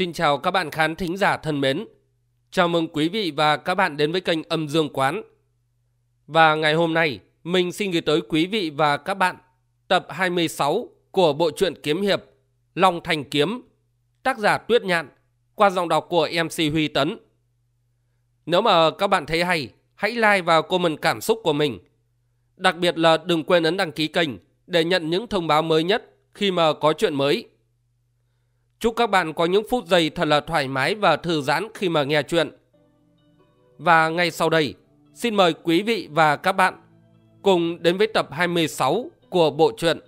Xin chào các bạn khán thính giả thân mến. Chào mừng quý vị và các bạn đến với kênh Âm Dương Quán. Và ngày hôm nay, mình xin gửi tới quý vị và các bạn tập 26 của bộ truyện kiếm hiệp Long Thành Kiếm, tác giả Tuyết Nhạn, qua giọng đọc của MC Huy Tấn. Nếu mà các bạn thấy hay, hãy like và comment cảm xúc của mình. Đặc biệt là đừng quên ấn đăng ký kênh để nhận những thông báo mới nhất khi mà có chuyện mới. Chúc các bạn có những phút giây thật là thoải mái và thư giãn khi mà nghe chuyện. Và ngay sau đây, xin mời quý vị và các bạn cùng đến với tập 26 của bộ truyện.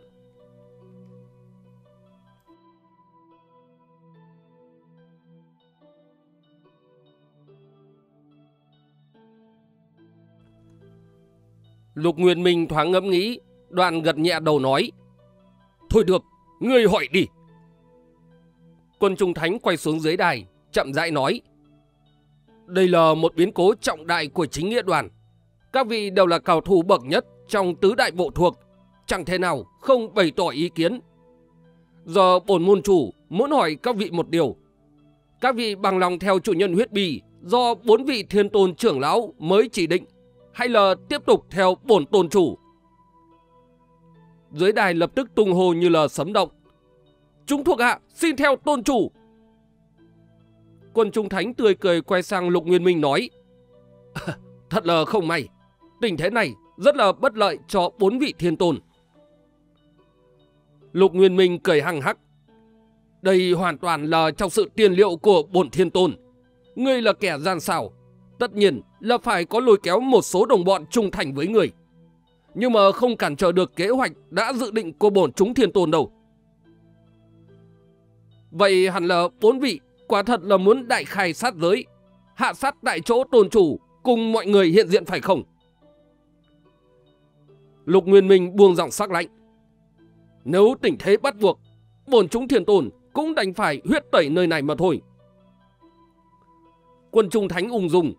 Lục Nguyên Minh thoáng ngẫm nghĩ, đoạn gật nhẹ đầu nói. Thôi được, ngươi hỏi đi. Quân Trung Thánh quay xuống dưới đài, chậm rãi nói. Đây là một biến cố trọng đại của chính nghĩa đoàn. Các vị đều là cầu thủ bậc nhất trong tứ đại bộ thuộc. Chẳng thể nào không bày tỏ ý kiến. Giờ bổn môn chủ muốn hỏi các vị một điều. Các vị bằng lòng theo chủ nhân huyết bì do bốn vị thiên tôn trưởng lão mới chỉ định hay là tiếp tục theo bổn tôn chủ? Dưới đài lập tức tung hồ như là sấm động. Chúng thuộc hạ xin theo tôn chủ. Quân Trung Thánh tươi cười quay sang Lục Nguyên Minh nói. thật là không may. Tình thế này rất là bất lợi cho bốn vị thiên tôn. Lục Nguyên Minh cười hăng hắc. Đây hoàn toàn là trong sự tiền liệu của bổn thiên tôn. Ngươi là kẻ gian xảo. Tất nhiên là phải có lôi kéo một số đồng bọn trung thành với người. Nhưng mà không cản trở được kế hoạch đã dự định của bổn chúng thiên tôn đâu. Vậy hẳn là bốn vị quả thật là muốn đại khai sát giới, hạ sát tại chỗ tôn chủ cùng mọi người hiện diện phải không? Lục Nguyên Minh buông giọng sắc lạnh. Nếu tình thế bắt buộc, bổn chúng thiền tồn cũng đành phải huyết tẩy nơi này mà thôi. Quân Trung Thánh ung dung.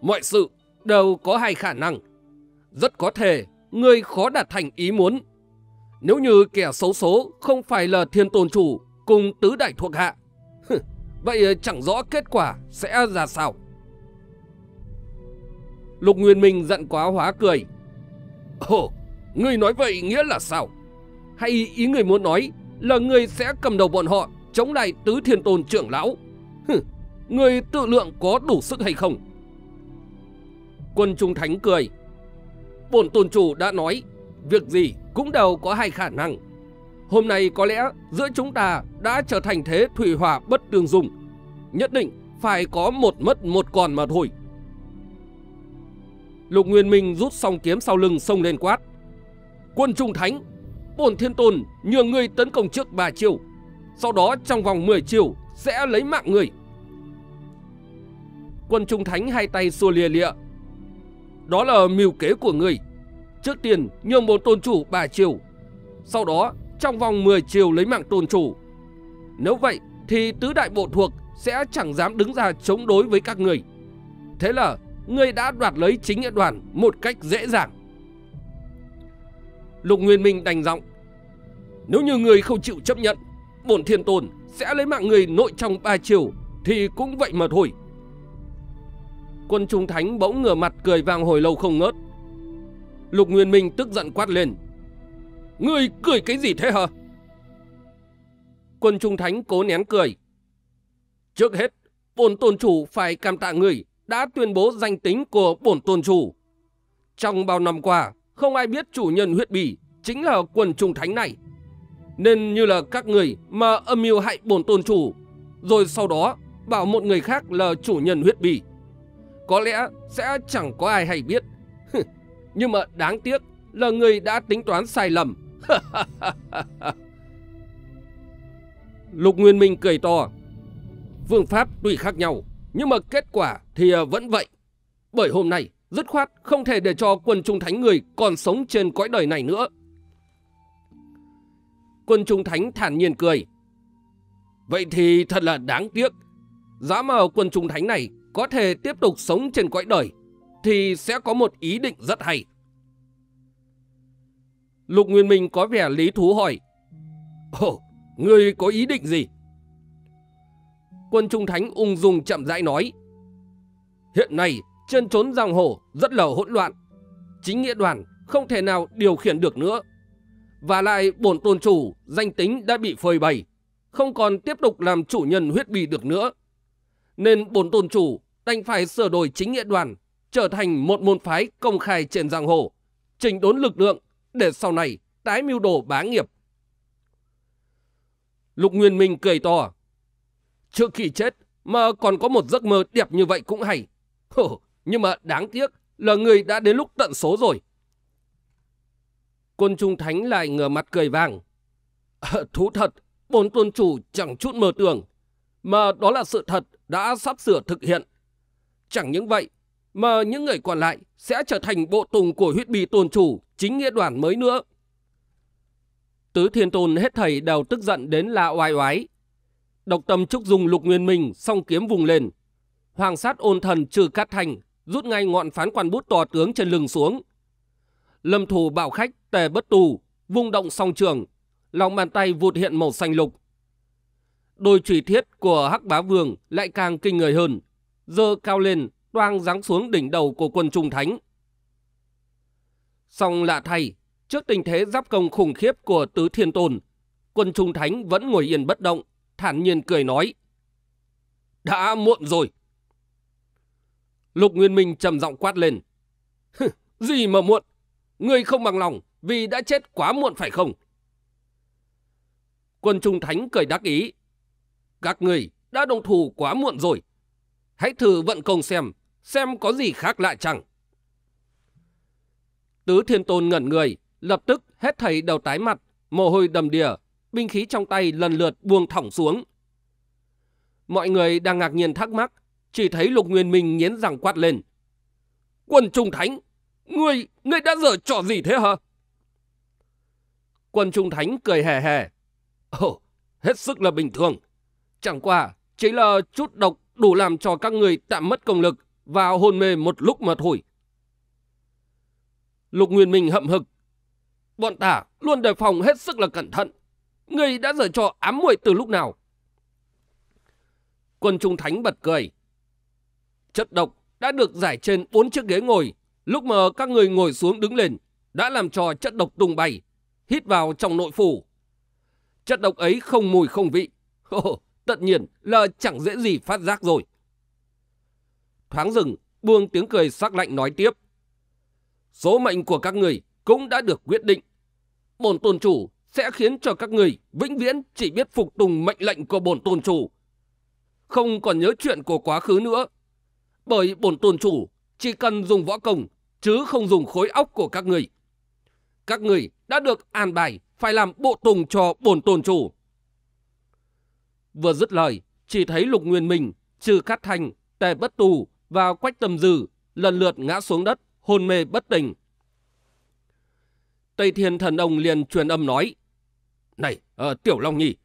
Mọi sự đều có hai khả năng. Rất có thể người khó đạt thành ý muốn. Nếu như kẻ xấu số không phải là thiên tồn chủ cùng tứ đại thuộc hạ. Vậy ờ, chẳng rõ kết quả sẽ ra sao. Lục Nguyên Minh giận quá hóa cười. Ồ, ngươi nói vậy nghĩa là sao? Hay ý người muốn nói là ngươi sẽ cầm đầu bọn họ chống lại tứ thiên tôn trưởng lão? Hừ, ngươi tự lượng có đủ sức hay không? Quân Trung Thánh cười. Bổn tôn chủ đã nói, việc gì cũng đều có hai khả năng. Hôm nay có lẽ giữa chúng ta đã trở thành thế thủy hỏa bất tương dung. Nhất định phải có một mất một còn mà thôi. Lục Nguyên Minh rút song kiếm sau lưng xông lên quát. Quân Trung Thánh, bổn thiên tôn nhường ngươi tấn công trước bà chiêu. Sau đó trong vòng 10 chiều sẽ lấy mạng người. Quân Trung Thánh hai tay xua lìa lịa. Đó là mưu kế của người. Trước tiên nhường bổn tôn chủ bà chiều. Sau đó trong vòng 10 chiều lấy mạng tôn chủ. Nếu vậy thì tứ đại bộ thuộc sẽ chẳng dám đứng ra chống đối với các người. Thế là ngươi đã đoạt lấy chính nghĩa đoàn một cách dễ dàng. Lục Nguyên Minh đành giọng. Nếu như người không chịu chấp nhận, bổn thiên tôn sẽ lấy mạng người nội trong ba chiều thì cũng vậy mà thôi. Quân Trung Thánh bỗng ngửa mặt cười vang hồi lâu không ngớt. Lục Nguyên Minh tức giận quát lên. Ngươi cười cái gì thế hả? Quân Trung Thánh cố nén cười. Trước hết, bổn tôn chủ phải cảm tạ người đã tuyên bố danh tính của bổn tôn chủ. Trong bao năm qua, không ai biết chủ nhân huyết bỉ chính là quân Trung Thánh này. Nên như là các người mà âm mưu hại bổn tôn chủ, rồi sau đó bảo một người khác là chủ nhân huyết bỉ, Có lẽ sẽ chẳng có ai hay biết. Nhưng mà đáng tiếc là người đã tính toán sai lầm Lục Nguyên Minh cười to. Phương pháp tùy khác nhau, nhưng mà kết quả thì ờ, vẫn vậy. Bởi hôm nay, dứt khoát không thể để cho quân trung thánh người còn sống trên cõi đời này nữa. Quân trung thánh thản nhiên cười. Vậy thì thật là đáng tiếc. Giá mà quân trung thánh này có thể tiếp tục sống trên cõi đời, thì sẽ có một ý định rất hay. Lục Nguyên Minh có vẻ lý thú hỏi. Ồ, ngươi có ý định gì? Quân Trung Thánh ung dung chậm rãi nói. Hiện nay, chân trốn giang hồ rất là hỗn loạn. Chính nghĩa đoàn không thể nào điều khiển được nữa. Và lại bổn tôn chủ, danh tính đã bị phơi bày, không còn tiếp tục làm chủ nhân huyết bì được nữa. Nên bổn tôn chủ đành phải sửa đổi chính nghĩa đoàn, trở thành một môn phái công khai trên giang hồ, chỉnh đốn lực lượng để sau này tái mưu đồ bá nghiệp. Lục Nguyên Minh cười to. Trước khi chết mà còn có một giấc mơ đẹp như vậy cũng hay. Hổ, nhưng mà đáng tiếc là người đã đến lúc tận số rồi. Côn Trung Thánh lại ngửa mặt cười vàng. À, thú thật, bốn tôn chủ chẳng chút mơ tưởng, mà đó là sự thật đã sắp sửa thực hiện. Chẳng những vậy, mà những người còn lại sẽ trở thành bộ tùng của huyết bì tôn chủ, chính nghĩa đoàn mới nữa. Tứ Thiên Tôn hết thầy đều tức giận đến la oai oái. Độc tâm trúc dùng lục nguyên mình, song kiếm vùng lên. Hoàng sát ôn thần trừ cát thành, rút ngay ngọn phán quan bút tòa tướng trên lưng xuống. Lâm thủ bảo khách tề bất tù, vung động song trường, lòng bàn tay vụt hiện màu xanh lục. Đôi trùy thiết của Hắc Bá Vương lại càng kinh người hơn, dơ cao lên đoang giáng xuống đỉnh đầu của quân Trung Thánh. Song lạ thay, trước tình thế giáp công khủng khiếp của Tứ Thiên Tôn, quân Trung Thánh vẫn ngồi yên bất động, thản nhiên cười nói. Đã muộn rồi. Lục Nguyên Minh trầm giọng quát lên. Gì mà muộn? Ngươi không bằng lòng vì đã chết quá muộn phải không? Quân Trung Thánh cười đắc ý. Các người đã đồng thủ quá muộn rồi. Hãy thử vận công xem xem có gì khác lạ chẳng. Tứ Thiên Tôn ngẩn người, lập tức hết thầy đầu tái mặt, mồ hôi đầm đìa, binh khí trong tay lần lượt buông thỏng xuống. Mọi người đang ngạc nhiên thắc mắc, chỉ thấy Lục Nguyên Minh nghiến răng quát lên. Quân Trung Thánh, ngươi, ngươi đã dở trò gì thế hả? Quân Trung Thánh cười hề hề. Ồ, hết sức là bình thường. Chẳng qua, chỉ là chút độc đủ làm cho các người tạm mất công lực vào hôn mê một lúc mà thôi. Lục Nguyên Minh hậm hực. Bọn ta luôn đề phòng hết sức là cẩn thận. Ngươi đã giở trò ám muội từ lúc nào? Quân Trung Thánh bật cười. Chất độc đã được giải trên bốn chiếc ghế ngồi. Lúc mà các người ngồi xuống đứng lên, đã làm cho chất độc tung bay, hít vào trong nội phủ. Chất độc ấy không mùi không vị. Ồ, tất nhiên là chẳng dễ gì phát giác rồi thoáng dừng, buông tiếng cười sắc lạnh nói tiếp. Số mệnh của các người cũng đã được quyết định. Bổn tôn chủ sẽ khiến cho các người vĩnh viễn chỉ biết phục tùng mệnh lệnh của bổn tôn chủ. Không còn nhớ chuyện của quá khứ nữa. Bởi bổn tôn chủ chỉ cần dùng võ công chứ không dùng khối óc của các người. Các người đã được an bài phải làm bộ tùng cho bổn tôn chủ. Vừa dứt lời, chỉ thấy Lục Nguyên mình Trừ khát Thành, Tề Bất Tù và Quách Tầm Dử lần lượt ngã xuống đất, hôn mê bất tỉnh. Tây Thiên Thần Ông liền truyền âm nói, Này, à, Tiểu Long Nhi,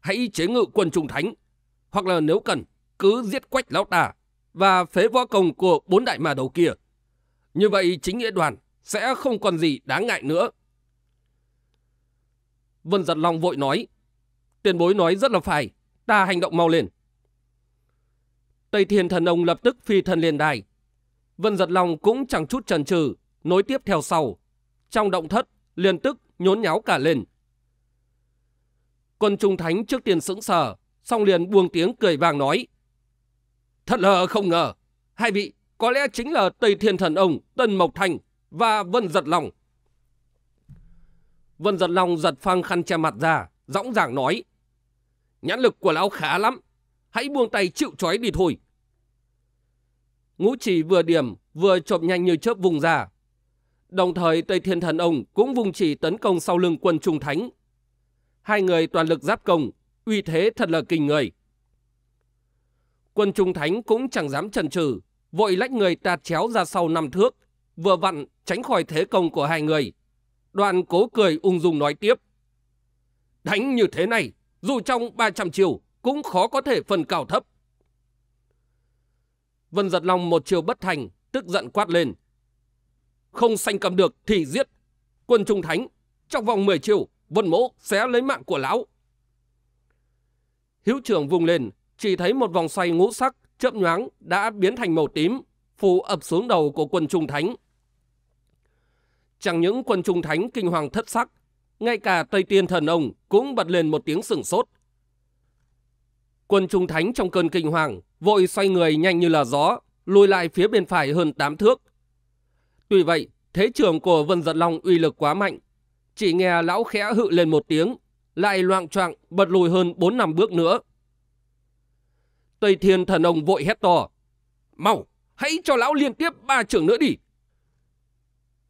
hãy chế ngự quân trung thánh, hoặc là nếu cần, cứ giết Quách Lão Tà và phế võ công của bốn đại mà đầu kia. Như vậy chính nghĩa đoàn sẽ không còn gì đáng ngại nữa. Vân Giật Long vội nói, tiền bối nói rất là phải, ta hành động mau lên. Tây Thiên Thần Ông lập tức phi thân liền đài. Vân Giật Long cũng chẳng chút chần chừ, nối tiếp theo sau. Trong động thất, liền tức nhốn nháo cả lên. Quân Trung Thánh trước tiên sững sờ, xong liền buông tiếng cười vàng nói. Thật là không ngờ, hai vị có lẽ chính là Tây Thiên Thần Ông, Tân Mộc Thành và Vân Giật Long. Vân Giật Long giật phang khăn che mặt ra, dõng dàng nói. Nhãn lực của lão khá lắm, hãy buông tay chịu trói đi thôi ngũ chỉ vừa điểm vừa chộp nhanh như chớp vùng ra. Đồng thời Tây Thiên Thần Ông cũng vùng chỉ tấn công sau lưng quân Trung Thánh. Hai người toàn lực giáp công, uy thế thật là kinh người. Quân Trung Thánh cũng chẳng dám chần chừ, vội lách người tạt chéo ra sau năm thước, vừa vặn tránh khỏi thế công của hai người. Đoàn cố cười ung dung nói tiếp. Đánh như thế này, dù trong 300 chiều cũng khó có thể phần cao thấp. Vân Giật Long một chiều bất thành, tức giận quát lên. Không sanh cầm được thì giết. Quân Trung Thánh, trong vòng 10 chiều, Vân Mỗ sẽ lấy mạng của lão. Hiếu trưởng vùng lên, chỉ thấy một vòng xoay ngũ sắc, chậm nhoáng, đã biến thành màu tím, phủ ập xuống đầu của quân Trung Thánh. Chẳng những quân Trung Thánh kinh hoàng thất sắc, ngay cả Tây Tiên Thần Ông cũng bật lên một tiếng sửng sốt. Quân Trung Thánh trong cơn kinh hoàng, vội xoay người nhanh như là gió, lùi lại phía bên phải hơn 8 thước. Tuy vậy, thế trường của Vân Giật Long uy lực quá mạnh. Chỉ nghe lão khẽ hự lên một tiếng, lại loạn choạng bật lùi hơn 4 năm bước nữa. Tây Thiên thần ông vội hét to. Mau, hãy cho lão liên tiếp ba trưởng nữa đi.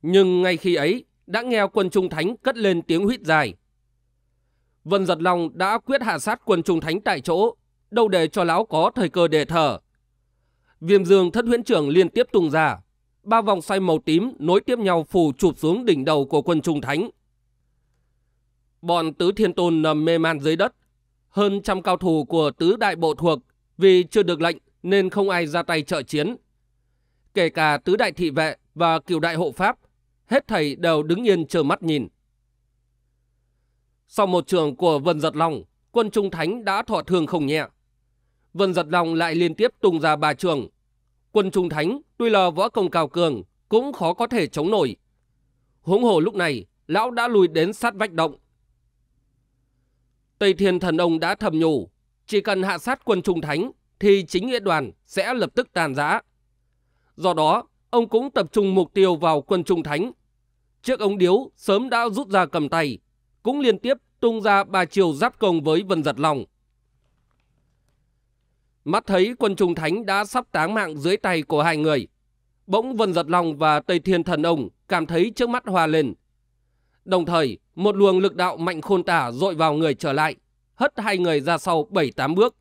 Nhưng ngay khi ấy, đã nghe quân Trung Thánh cất lên tiếng huyết dài. Vân Giật Long đã quyết hạ sát quân Trung Thánh tại chỗ, đâu để cho lão có thời cơ để thở. Viêm dương thất huyễn trưởng liên tiếp tung ra, ba vòng xoay màu tím nối tiếp nhau phủ chụp xuống đỉnh đầu của quân trung thánh. Bọn tứ thiên tôn nằm mê man dưới đất, hơn trăm cao thủ của tứ đại bộ thuộc vì chưa được lệnh nên không ai ra tay trợ chiến. Kể cả tứ đại thị vệ và cửu đại hộ pháp, hết thầy đều đứng yên chờ mắt nhìn. Sau một trường của Vân Giật Long, quân Trung Thánh đã thọ thương không nhẹ. Vân Giật Long lại liên tiếp tung ra ba trường. Quân Trung Thánh tuy là võ công cao cường cũng khó có thể chống nổi. Huống hồ lúc này lão đã lùi đến sát vách động. Tây Thiên Thần Ông đã thầm nhủ chỉ cần hạ sát quân Trung Thánh thì chính nghĩa đoàn sẽ lập tức tàn giã. Do đó ông cũng tập trung mục tiêu vào quân Trung Thánh. Chiếc ống điếu sớm đã rút ra cầm tay cũng liên tiếp tung ra ba chiều giáp công với Vân Giật Long. Mắt thấy quân Trung Thánh đã sắp táng mạng dưới tay của hai người. Bỗng Vân Giật Long và Tây Thiên Thần Ông cảm thấy trước mắt hòa lên. Đồng thời, một luồng lực đạo mạnh khôn tả dội vào người trở lại, hất hai người ra sau 7-8 bước.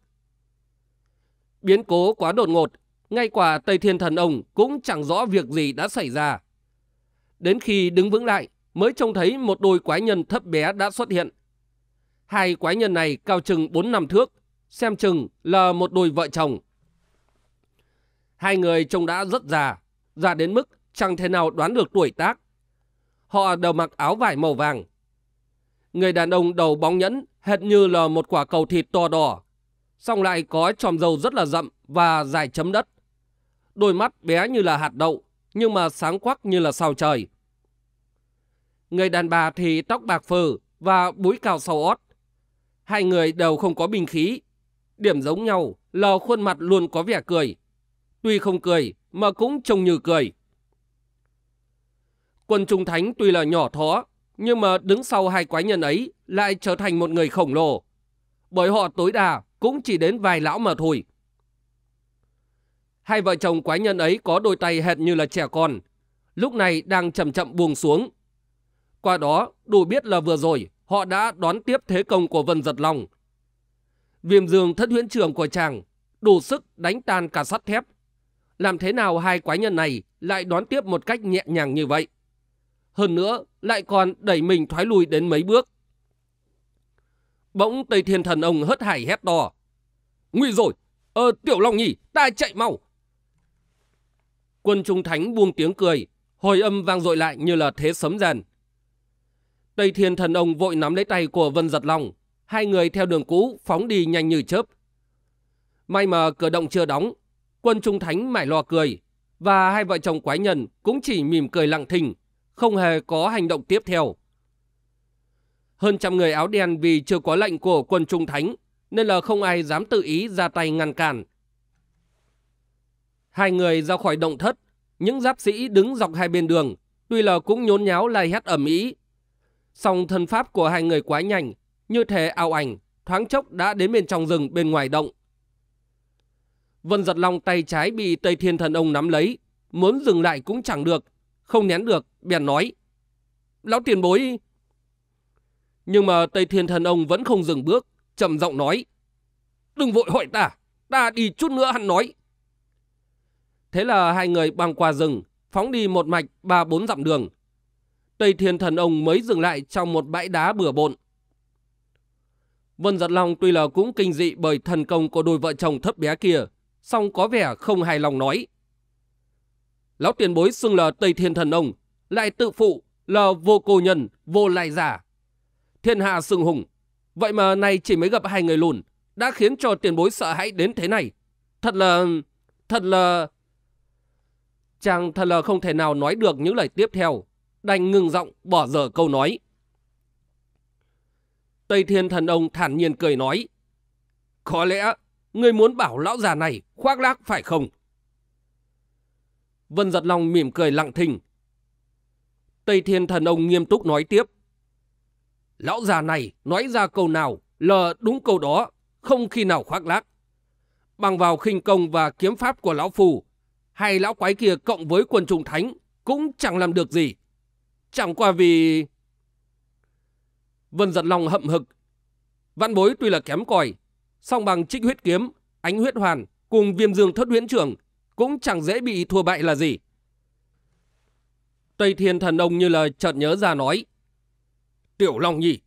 Biến cố quá đột ngột, ngay quả Tây Thiên Thần Ông cũng chẳng rõ việc gì đã xảy ra. Đến khi đứng vững lại, mới trông thấy một đôi quái nhân thấp bé đã xuất hiện. Hai quái nhân này cao chừng 4 năm thước, xem chừng là một đôi vợ chồng. Hai người trông đã rất già, già đến mức chẳng thể nào đoán được tuổi tác. Họ đều mặc áo vải màu vàng. Người đàn ông đầu bóng nhẫn hệt như là một quả cầu thịt to đỏ, song lại có tròm dầu rất là rậm và dài chấm đất. Đôi mắt bé như là hạt đậu, nhưng mà sáng quắc như là sao trời. Người đàn bà thì tóc bạc phơ và búi cao sau ót. Hai người đều không có bình khí Điểm giống nhau là khuôn mặt luôn có vẻ cười. Tuy không cười mà cũng trông như cười. Quân Trung Thánh tuy là nhỏ thó, nhưng mà đứng sau hai quái nhân ấy lại trở thành một người khổng lồ. Bởi họ tối đa cũng chỉ đến vài lão mà thôi. Hai vợ chồng quái nhân ấy có đôi tay hệt như là trẻ con, lúc này đang chậm chậm buông xuống. Qua đó, đủ biết là vừa rồi họ đã đón tiếp thế công của Vân Giật Long Viêm dương thất huyễn trường của chàng đủ sức đánh tan cả sắt thép. Làm thế nào hai quái nhân này lại đón tiếp một cách nhẹ nhàng như vậy? Hơn nữa, lại còn đẩy mình thoái lùi đến mấy bước. Bỗng Tây Thiên Thần ông hớt hải hét to. Nguy rồi! Ờ, Tiểu Long nhỉ, ta chạy mau! Quân Trung Thánh buông tiếng cười, hồi âm vang dội lại như là thế sấm rèn. Tây Thiên Thần ông vội nắm lấy tay của Vân Giật Long, hai người theo đường cũ phóng đi nhanh như chớp. May mà cửa động chưa đóng, quân Trung Thánh mải lo cười, và hai vợ chồng quái nhân cũng chỉ mỉm cười lặng thinh, không hề có hành động tiếp theo. Hơn trăm người áo đen vì chưa có lệnh của quân Trung Thánh, nên là không ai dám tự ý ra tay ngăn cản. Hai người ra khỏi động thất, những giáp sĩ đứng dọc hai bên đường, tuy là cũng nhốn nháo lai hét ẩm ý. Song thân pháp của hai người quá nhanh, như thế ao ảnh, thoáng chốc đã đến bên trong rừng bên ngoài động. Vân giật long tay trái bị Tây Thiên Thần Ông nắm lấy, muốn dừng lại cũng chẳng được, không nén được, bèn nói. Lão tiền bối... Nhưng mà Tây Thiên Thần Ông vẫn không dừng bước, trầm giọng nói. Đừng vội hỏi ta, ta đi chút nữa hắn nói. Thế là hai người băng qua rừng, phóng đi một mạch ba bốn dặm đường. Tây Thiên Thần Ông mới dừng lại trong một bãi đá bừa bộn. Vân Giật Long tuy là cũng kinh dị bởi thần công của đôi vợ chồng thấp bé kia, song có vẻ không hài lòng nói. Lão tiền bối xưng là Tây Thiên Thần Ông, lại tự phụ là vô cô nhân, vô lại giả. Thiên hạ xưng hùng, vậy mà nay chỉ mới gặp hai người lùn, đã khiến cho tiền bối sợ hãi đến thế này. Thật là... thật là... Chàng thật là không thể nào nói được những lời tiếp theo, đành ngừng giọng bỏ dở câu nói. Tây Thiên Thần Ông thản nhiên cười nói. Có lẽ ngươi muốn bảo lão già này khoác lác phải không? Vân Giật Long mỉm cười lặng thinh. Tây Thiên Thần Ông nghiêm túc nói tiếp. Lão già này nói ra câu nào lờ đúng câu đó, không khi nào khoác lác. Bằng vào khinh công và kiếm pháp của lão phù, hay lão quái kia cộng với quân trung thánh cũng chẳng làm được gì. Chẳng qua vì... Vân giật lòng hậm hực. văn bối tuy là kém cỏi, song bằng trích huyết kiếm, ánh huyết hoàn cùng viêm dương thất huyễn trưởng cũng chẳng dễ bị thua bại là gì. Tây Thiên Thần Ông như lời chợt nhớ ra nói. Tiểu Long nhỉ,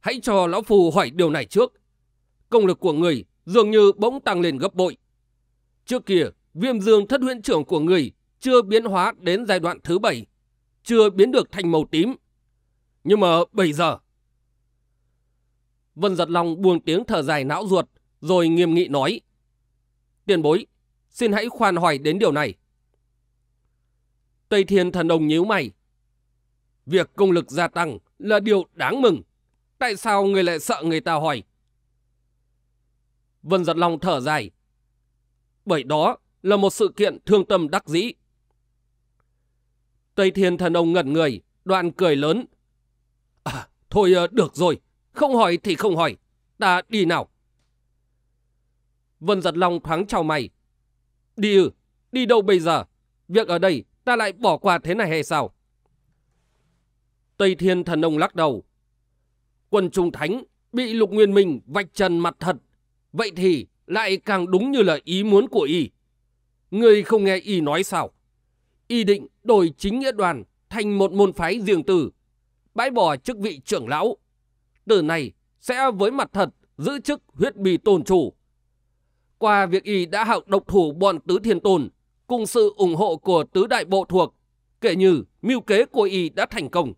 hãy cho Lão Phù hỏi điều này trước. Công lực của người dường như bỗng tăng lên gấp bội. Trước kia, viêm dương thất huyễn trưởng của người chưa biến hóa đến giai đoạn thứ bảy, chưa biến được thành màu tím. Nhưng mà bây giờ, Vân Giật Long buông tiếng thở dài não ruột, rồi nghiêm nghị nói. Tiền bối, xin hãy khoan hỏi đến điều này. Tây Thiên Thần Đồng nhíu mày. Việc công lực gia tăng là điều đáng mừng. Tại sao người lại sợ người ta hỏi? Vân Giật Long thở dài. Bởi đó là một sự kiện thương tâm đắc dĩ. Tây Thiên Thần Ông ngẩn người, đoạn cười lớn. À, thôi ờ, được rồi, không hỏi thì không hỏi. Ta đi nào. Vân giật long thoáng chào mày. Đi ư đi đâu bây giờ? Việc ở đây ta lại bỏ qua thế này hay sao? Tây Thiên Thần Ông lắc đầu. Quân Trung Thánh bị Lục Nguyên Minh vạch trần mặt thật. Vậy thì lại càng đúng như là ý muốn của y. Người không nghe y nói sao? Y định đổi chính nghĩa đoàn thành một môn phái riêng tử. Bãi bỏ chức vị trưởng lão từ nay sẽ với mặt thật giữ chức huyết bì tôn chủ. Qua việc y đã hạo độc thủ bọn tứ thiên tôn, cùng sự ủng hộ của tứ đại bộ thuộc, kể như mưu kế của y đã thành công.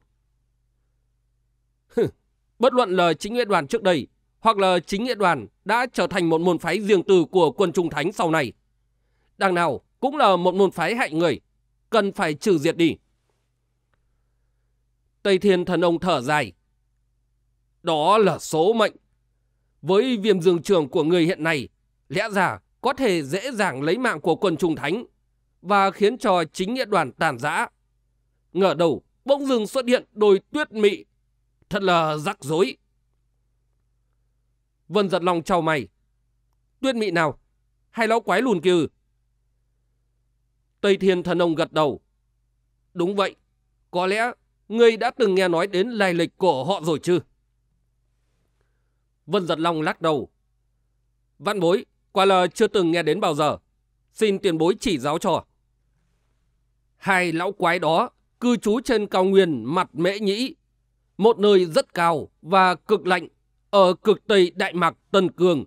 Bất luận lời chính nghĩa đoàn trước đây, hoặc là chính nghĩa đoàn đã trở thành một môn phái riêng tư của quân Trung Thánh sau này. Đằng nào cũng là một môn phái hại người, cần phải trừ diệt đi. Tây Thiên Thần Ông thở dài, đó là số mệnh. Với viêm dương trường của người hiện nay, lẽ ra có thể dễ dàng lấy mạng của quân trung thánh và khiến cho chính nghĩa đoàn tàn giã. Ngờ đầu, bỗng dưng xuất hiện đôi tuyết mị. Thật là rắc rối. Vân giật lòng trao mày. Tuyết mị nào? Hay lão quái lùn kìa? Tây Thiên Thần Ông gật đầu. Đúng vậy. Có lẽ ngươi đã từng nghe nói đến lai lịch của họ rồi chứ? Vân Giật Long lắc đầu. Văn bối, qua lờ chưa từng nghe đến bao giờ. Xin tiền bối chỉ giáo cho. Hai lão quái đó cư trú trên cao nguyên mặt mễ nhĩ. Một nơi rất cao và cực lạnh ở cực tây Đại Mạc Tân Cương.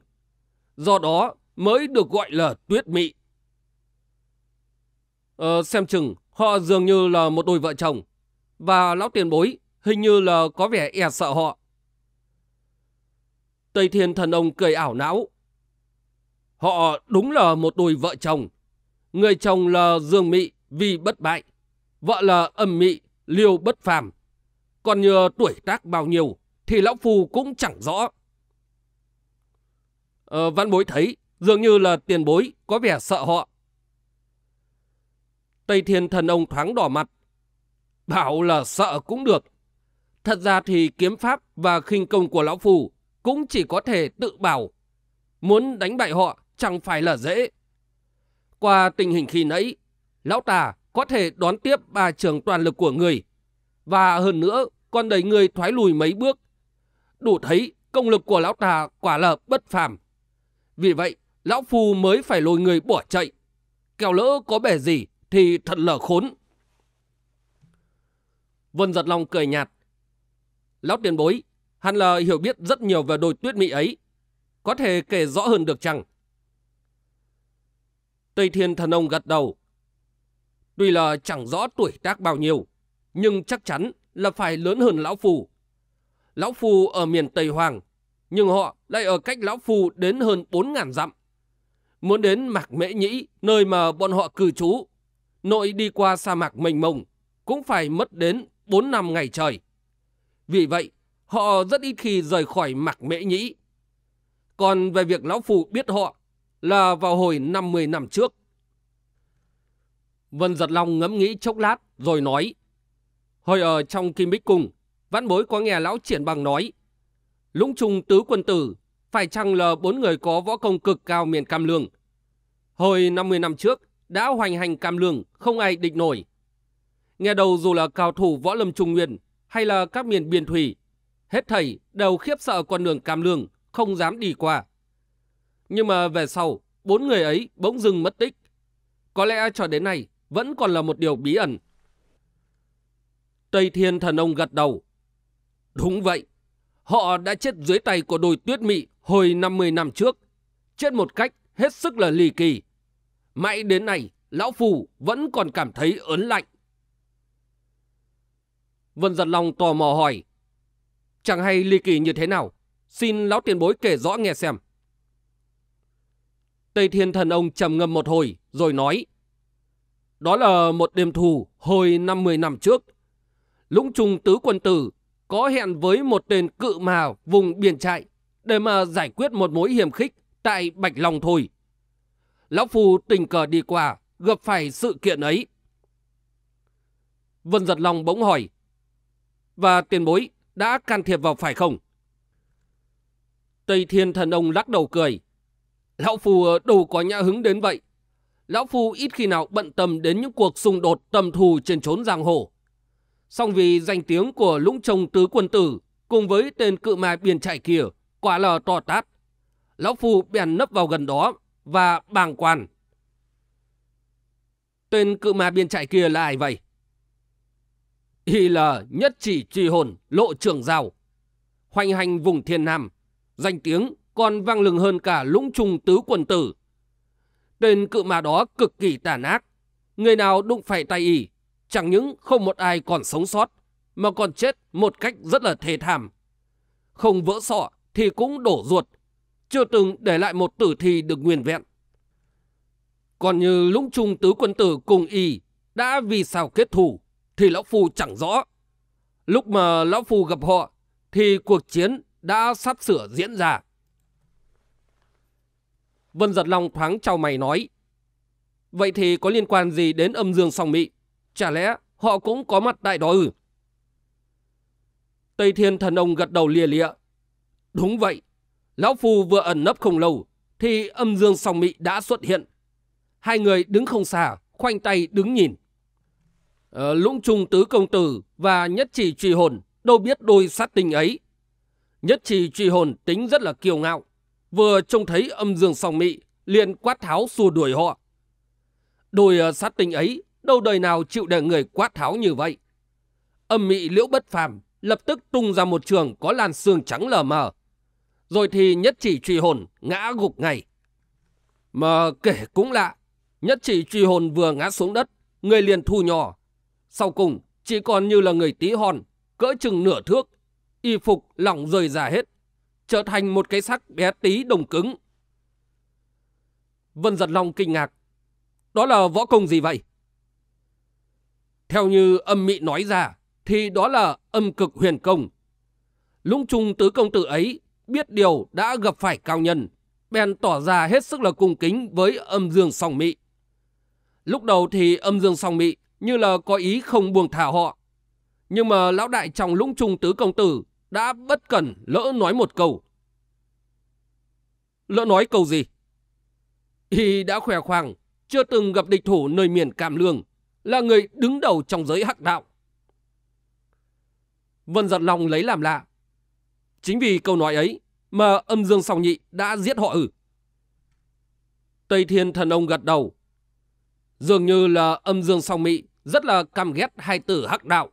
Do đó mới được gọi là tuyết mị. Ờ, xem chừng họ dường như là một đôi vợ chồng. Và lão tiền bối hình như là có vẻ e sợ họ. Tây Thiên thần ông cười ảo não. Họ đúng là một đôi vợ chồng. Người chồng là Dương Mị vì bất bại. Vợ là âm mị, liêu bất phàm. Còn như tuổi tác bao nhiêu thì lão phu cũng chẳng rõ. Ờ, văn bối thấy dường như là tiền bối có vẻ sợ họ. Tây Thiên thần ông thoáng đỏ mặt. Bảo là sợ cũng được. Thật ra thì kiếm pháp và khinh công của lão phù cũng chỉ có thể tự bảo. Muốn đánh bại họ chẳng phải là dễ. Qua tình hình khi nãy, lão tà có thể đón tiếp ba trường toàn lực của người. Và hơn nữa, còn đẩy người thoái lùi mấy bước. Đủ thấy công lực của lão tà quả là bất phàm. Vì vậy, lão phu mới phải lôi người bỏ chạy. Kẻo lỡ có bể gì thì thật là khốn. Vân giật lòng cười nhạt. Lão tiền bối, Hắn là hiểu biết rất nhiều về đồi tuyết mị ấy. Có thể kể rõ hơn được chăng? Tây Thiên Thần Ông gật đầu. Tuy là chẳng rõ tuổi tác bao nhiêu, nhưng chắc chắn là phải lớn hơn Lão Phù. Lão Phù ở miền Tây Hoàng, nhưng họ lại ở cách Lão Phù đến hơn 4.000 dặm. Muốn đến Mạc Mễ Nhĩ, nơi mà bọn họ cư trú, nội đi qua sa mạc mênh mông, cũng phải mất đến 4 năm ngày trời. Vì vậy, họ rất ít khi rời khỏi mặc mễ nhĩ. Còn về việc lão phụ biết họ là vào hồi 50 năm trước. Vân Giật Long ngẫm nghĩ chốc lát rồi nói. Hồi ở trong Kim Bích Cung, vãn bối có nghe lão triển bằng nói. Lũng trung tứ quân tử, phải chăng là bốn người có võ công cực cao miền Cam Lương? Hồi 50 năm trước, đã hoành hành Cam Lương, không ai địch nổi. Nghe đầu dù là cao thủ võ lâm trung nguyên hay là các miền biên thủy hết thầy đều khiếp sợ con đường cam lương, không dám đi qua. Nhưng mà về sau, bốn người ấy bỗng dưng mất tích. Có lẽ cho đến nay vẫn còn là một điều bí ẩn. Tây Thiên Thần Ông gật đầu. Đúng vậy, họ đã chết dưới tay của đồi tuyết mị hồi 50 năm trước. Chết một cách hết sức là lì kỳ. Mãi đến nay, Lão Phù vẫn còn cảm thấy ớn lạnh. Vân Giật Long tò mò hỏi chẳng hay ly kỳ như thế nào. Xin lão tiền bối kể rõ nghe xem. Tây Thiên Thần Ông trầm ngâm một hồi, rồi nói. Đó là một đêm thù hồi 50 năm trước. Lũng trùng tứ quân tử có hẹn với một tên cự mà vùng biển trại để mà giải quyết một mối hiểm khích tại Bạch Long thôi. Lão phù tình cờ đi qua, gặp phải sự kiện ấy. Vân Giật lòng bỗng hỏi. Và tiền bối, đã can thiệp vào phải không? Tây Thiên Thần Ông lắc đầu cười. Lão Phu ờ, đâu có nhã hứng đến vậy. Lão Phu ít khi nào bận tâm đến những cuộc xung đột tầm thù trên chốn giang hồ. Song vì danh tiếng của lũng trông tứ quân tử cùng với tên cự mai biên chạy kia quả là to tát. Lão Phu bèn nấp vào gần đó và bàng quan. Tên cự ma biên chạy kia là ai vậy? Y là nhất chỉ trì hồn, lộ trường rào. Hoành hành vùng thiên nam, danh tiếng còn vang lừng hơn cả lũng trùng tứ quần tử. Tên cự mà đó cực kỳ tàn ác. Người nào đụng phải tay y, chẳng những không một ai còn sống sót, mà còn chết một cách rất là thê thảm. Không vỡ sọ thì cũng đổ ruột, chưa từng để lại một tử thi được nguyên vẹn. Còn như lũng trùng tứ quân tử cùng y đã vì sao kết thù, thì Lão Phu chẳng rõ. Lúc mà Lão Phu gặp họ thì cuộc chiến đã sắp sửa diễn ra. Vân Giật Long thoáng chào mày nói. Vậy thì có liên quan gì đến âm dương song mị? Chả lẽ họ cũng có mặt tại đó ư? Tây Thiên Thần Ông gật đầu lìa lịa. Đúng vậy, Lão Phu vừa ẩn nấp không lâu thì âm dương song mị đã xuất hiện. Hai người đứng không xa, khoanh tay đứng nhìn. Ờ, lũng trung tứ công tử và nhất chỉ truy hồn đâu biết đôi sát tình ấy. Nhất chỉ truy hồn tính rất là kiêu ngạo, vừa trông thấy âm dương song mị liền quát tháo xua đuổi họ. Đôi ờ, sát tình ấy đâu đời nào chịu để người quát tháo như vậy. Âm mị liễu bất phàm lập tức tung ra một trường có làn xương trắng lờ mờ. Rồi thì nhất chỉ truy hồn ngã gục ngay. Mà kể cũng lạ, nhất chỉ truy hồn vừa ngã xuống đất, người liền thu nhỏ sau cùng, chỉ còn như là người tí hon, cỡ chừng nửa thước, y phục lỏng rời ra hết, trở thành một cái sắc bé tí đồng cứng. Vân Giật Long kinh ngạc. Đó là võ công gì vậy? Theo như âm mị nói ra, thì đó là âm cực huyền công. Lũng trung tứ công tử ấy biết điều đã gặp phải cao nhân, bèn tỏ ra hết sức là cung kính với âm dương song mị. Lúc đầu thì âm dương song mị như là có ý không buông thả họ. Nhưng mà lão đại trong lũng trung tứ công tử đã bất cần lỡ nói một câu. Lỡ nói câu gì? Y đã khỏe khoang, chưa từng gặp địch thủ nơi miền Cam Lương, là người đứng đầu trong giới hắc đạo. Vân giật lòng lấy làm lạ. Chính vì câu nói ấy mà âm dương song nhị đã giết họ ử. Tây Thiên thần ông gật đầu. Dường như là âm dương song mị rất là căm ghét hai tử hắc đạo.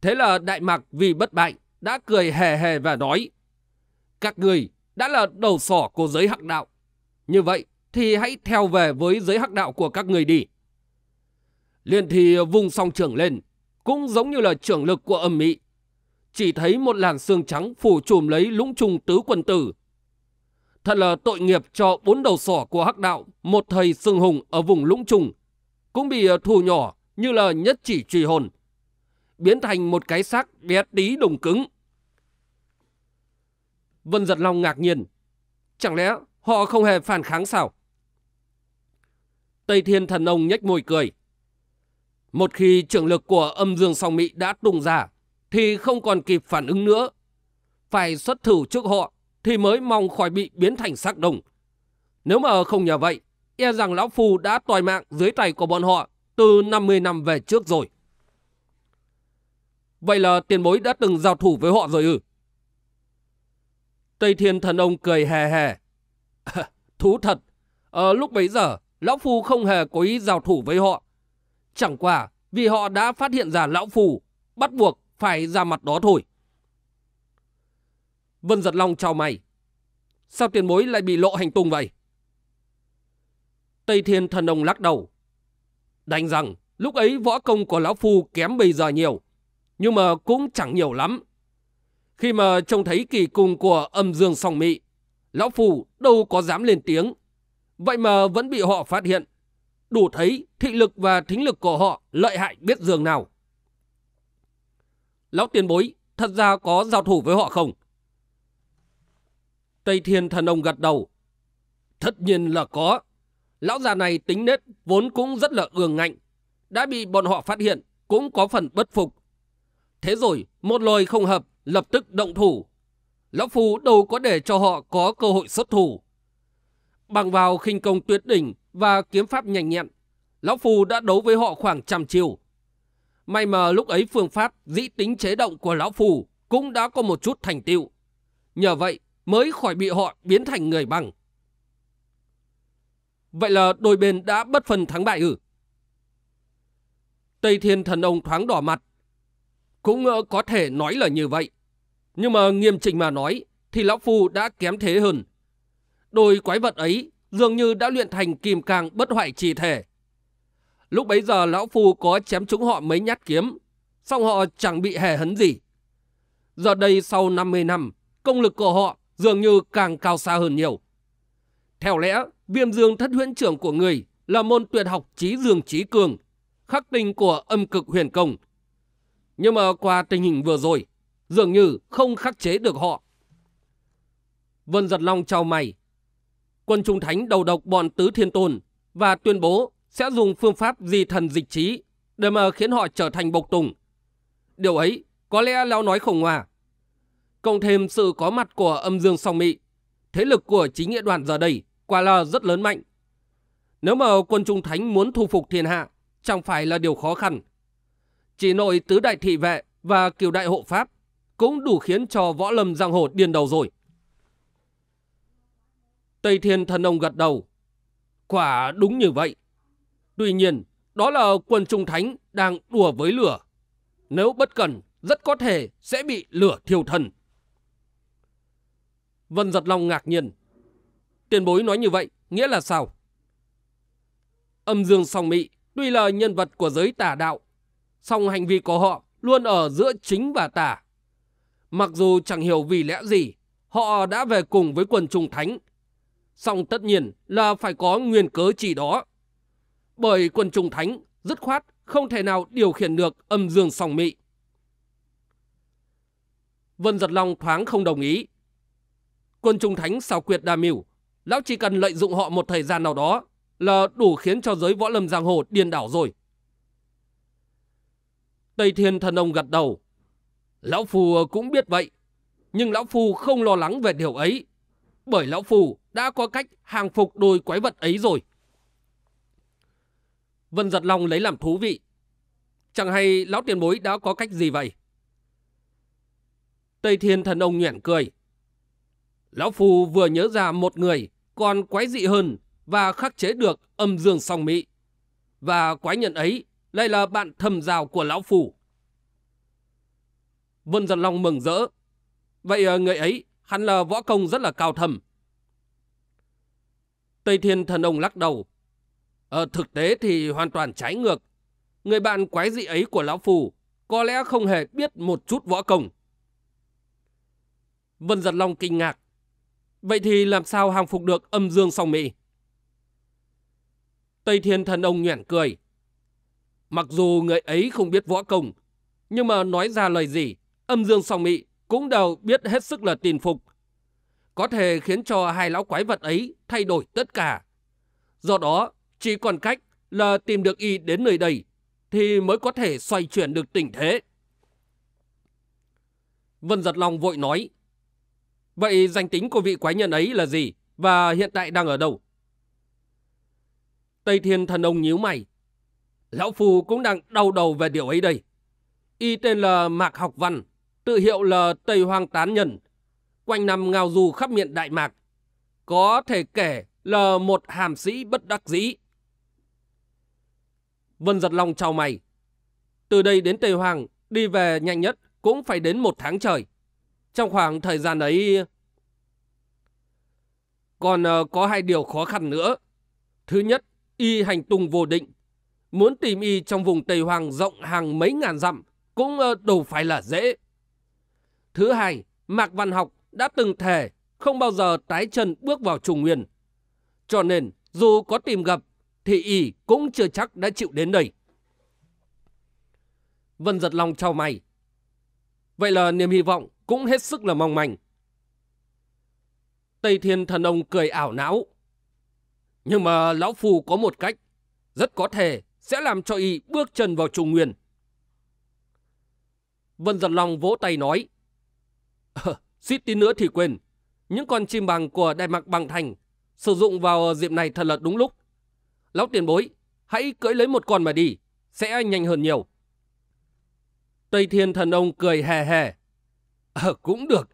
Thế là Đại Mạc vì bất bại đã cười hề hề và nói Các người đã là đầu sỏ của giới hắc đạo. Như vậy thì hãy theo về với giới hắc đạo của các người đi. Liên thì vùng song trưởng lên, cũng giống như là trưởng lực của âm mỹ Chỉ thấy một làn xương trắng phủ trùm lấy lũng trùng tứ quân tử. Thật là tội nghiệp cho bốn đầu sỏ của hắc đạo, một thầy xương hùng ở vùng lũng trùng, cũng bị thù nhỏ như là nhất chỉ trì hồn, biến thành một cái xác bé tí đồng cứng. Vân Giật Long ngạc nhiên. Chẳng lẽ họ không hề phản kháng sao? Tây Thiên Thần Ông nhếch môi cười. Một khi trưởng lực của âm dương song mỹ đã tung ra, thì không còn kịp phản ứng nữa. Phải xuất thử trước họ, thì mới mong khỏi bị biến thành xác đồng. Nếu mà không nhờ vậy, e rằng Lão Phu đã tòi mạng dưới tay của bọn họ từ 50 năm về trước rồi. Vậy là tiền bối đã từng giao thủ với họ rồi ư? Tây Thiên Thần Ông cười hè hè. thú thật, ở lúc bấy giờ, Lão Phu không hề có ý giao thủ với họ. Chẳng qua vì họ đã phát hiện ra Lão Phu, bắt buộc phải ra mặt đó thôi. Vân Giật Long chào mày. Sao tiền bối lại bị lộ hành tung vậy? Tây Thiên Thần Ông lắc đầu. Đành rằng lúc ấy võ công của Lão Phu kém bây giờ nhiều, nhưng mà cũng chẳng nhiều lắm. Khi mà trông thấy kỳ cung của âm dương song mị, Lão Phu đâu có dám lên tiếng. Vậy mà vẫn bị họ phát hiện. Đủ thấy thị lực và thính lực của họ lợi hại biết dường nào. Lão tiền bối thật ra có giao thủ với họ không? Tây Thiên Thần Ông gật đầu. Tất nhiên là có. Lão già này tính nết vốn cũng rất là ương ngạnh. Đã bị bọn họ phát hiện cũng có phần bất phục. Thế rồi một lời không hợp lập tức động thủ. Lão Phu đâu có để cho họ có cơ hội xuất thủ. Bằng vào khinh công tuyệt đỉnh và kiếm pháp nhanh nhẹn, Lão Phu đã đấu với họ khoảng trăm chiều. May mà lúc ấy phương pháp dĩ tính chế động của Lão Phu cũng đã có một chút thành tựu. Nhờ vậy mới khỏi bị họ biến thành người bằng. Vậy là đôi bên đã bất phần thắng bại ư? Tây Thiên Thần Ông thoáng đỏ mặt. Cũng ờ, có thể nói là như vậy. Nhưng mà nghiêm chỉnh mà nói thì Lão Phu đã kém thế hơn. Đôi quái vật ấy dường như đã luyện thành kìm càng bất hoại trì thể. Lúc bấy giờ Lão Phu có chém chúng họ mấy nhát kiếm, song họ chẳng bị hề hấn gì. Giờ đây sau 50 năm, công lực của họ dường như càng cao xa hơn nhiều. Theo lẽ, Viêm dương thất huyễn trưởng của người là môn tuyệt học trí dương trí cường, khắc tinh của âm cực huyền công. Nhưng mà qua tình hình vừa rồi, dường như không khắc chế được họ. Vân Giật Long trao mày. Quân Trung Thánh đầu độc bọn Tứ Thiên Tôn và tuyên bố sẽ dùng phương pháp di thần dịch trí để mà khiến họ trở thành bộc tùng. Điều ấy có lẽ lão nói không hòa. Cộng thêm sự có mặt của âm dương song mị, thế lực của chính nghĩa đoàn giờ đây quả là rất lớn mạnh. Nếu mà quân Trung Thánh muốn thu phục thiên hạ, chẳng phải là điều khó khăn. Chỉ nội tứ đại thị vệ và kiều đại hộ pháp cũng đủ khiến cho võ lâm giang hồ điên đầu rồi. Tây Thiên Thần Ông gật đầu. Quả đúng như vậy. Tuy nhiên, đó là quân Trung Thánh đang đùa với lửa. Nếu bất cẩn, rất có thể sẽ bị lửa thiêu thần. Vân Giật Long ngạc nhiên. Tiền bối nói như vậy, nghĩa là sao? Âm Dương Song Mị tuy là nhân vật của giới tà đạo, song hành vi của họ luôn ở giữa chính và tà. Mặc dù chẳng hiểu vì lẽ gì, họ đã về cùng với quần trùng thánh. Song tất nhiên là phải có nguyên cớ chỉ đó. Bởi quần trùng thánh dứt khoát không thể nào điều khiển được âm dương song mị. Vân Giật Long thoáng không đồng ý. Quân Trung Thánh xào quyệt đa miểu Lão chỉ cần lợi dụng họ một thời gian nào đó là đủ khiến cho giới võ lâm giang hồ điên đảo rồi. Tây Thiên Thần Ông gật đầu. Lão Phù cũng biết vậy, nhưng Lão Phù không lo lắng về điều ấy, bởi Lão Phù đã có cách hàng phục đôi quái vật ấy rồi. Vân Giật Long lấy làm thú vị. Chẳng hay Lão Tiền Bối đã có cách gì vậy? Tây Thiên Thần Ông nhoẻn cười. Lão Phu vừa nhớ ra một người còn quái dị hơn và khắc chế được âm dương song mỹ. Và quái nhân ấy lại là bạn thầm giàu của Lão Phu. Vân Giật Long mừng rỡ. Vậy ờ, người ấy hắn là võ công rất là cao thầm. Tây Thiên Thần Ông lắc đầu. Ở ờ, thực tế thì hoàn toàn trái ngược. Người bạn quái dị ấy của Lão Phu có lẽ không hề biết một chút võ công. Vân Giật Long kinh ngạc. Vậy thì làm sao hàng phục được âm dương song mỹ Tây Thiên Thần Ông nhoẻn cười. Mặc dù người ấy không biết võ công, nhưng mà nói ra lời gì, âm dương song mỹ cũng đều biết hết sức là tin phục. Có thể khiến cho hai lão quái vật ấy thay đổi tất cả. Do đó, chỉ còn cách là tìm được y đến nơi đây, thì mới có thể xoay chuyển được tình thế. Vân Giật Long vội nói, Vậy danh tính của vị quái nhân ấy là gì và hiện tại đang ở đâu? Tây Thiên Thần Ông nhíu mày. Lão Phu cũng đang đau đầu về điều ấy đây. Y tên là Mạc Học Văn, tự hiệu là Tây Hoang Tán Nhân. Quanh năm ngao du khắp miệng Đại Mạc. Có thể kể là một hàm sĩ bất đắc dĩ. Vân giật long trao mày. Từ đây đến Tây Hoàng, đi về nhanh nhất cũng phải đến một tháng trời. Trong khoảng thời gian ấy... Còn ờ, có hai điều khó khăn nữa. Thứ nhất, y hành tung vô định. Muốn tìm y trong vùng Tây Hoàng rộng hàng mấy ngàn dặm cũng ờ, đủ phải là dễ. Thứ hai, Mạc Văn Học đã từng thề không bao giờ tái chân bước vào trùng Nguyên. Cho nên, dù có tìm gặp, thì y cũng chưa chắc đã chịu đến đây. Vân giật lòng trao mày. Vậy là niềm hy vọng cũng hết sức là mong manh. Tây Thiên Thần Ông cười ảo não. Nhưng mà Lão Phù có một cách, rất có thể sẽ làm cho y bước chân vào Trùng Nguyên. Vân Giật Long vỗ tay nói. Ờ, suýt tí nữa thì quên, những con chim bằng của Đại Mạc Bằng Thành sử dụng vào dịp này thật là đúng lúc. Lão tiền bối, hãy cưỡi lấy một con mà đi, sẽ nhanh hơn nhiều. Tây Thiên Thần Ông cười hè hè à, cũng được.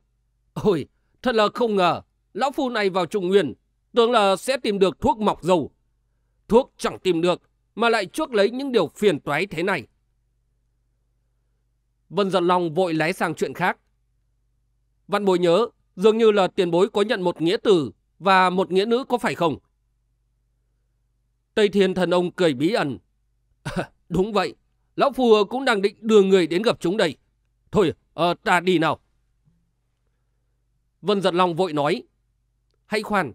Ôi, thật là không ngờ, lão phu này vào Trung nguyên, tưởng là sẽ tìm được thuốc mọc dầu. Thuốc chẳng tìm được, mà lại chuốc lấy những điều phiền toái thế này. Vân Giật Long vội lái sang chuyện khác. Văn bối nhớ, dường như là tiền bối có nhận một nghĩa tử và một nghĩa nữ có phải không? Tây Thiên Thần Ông cười bí ẩn. À, đúng vậy, Lão Phù cũng đang định đưa người đến gặp chúng đây. Thôi, à, ta đi nào. Vân Giật Long vội nói. Hãy khoan,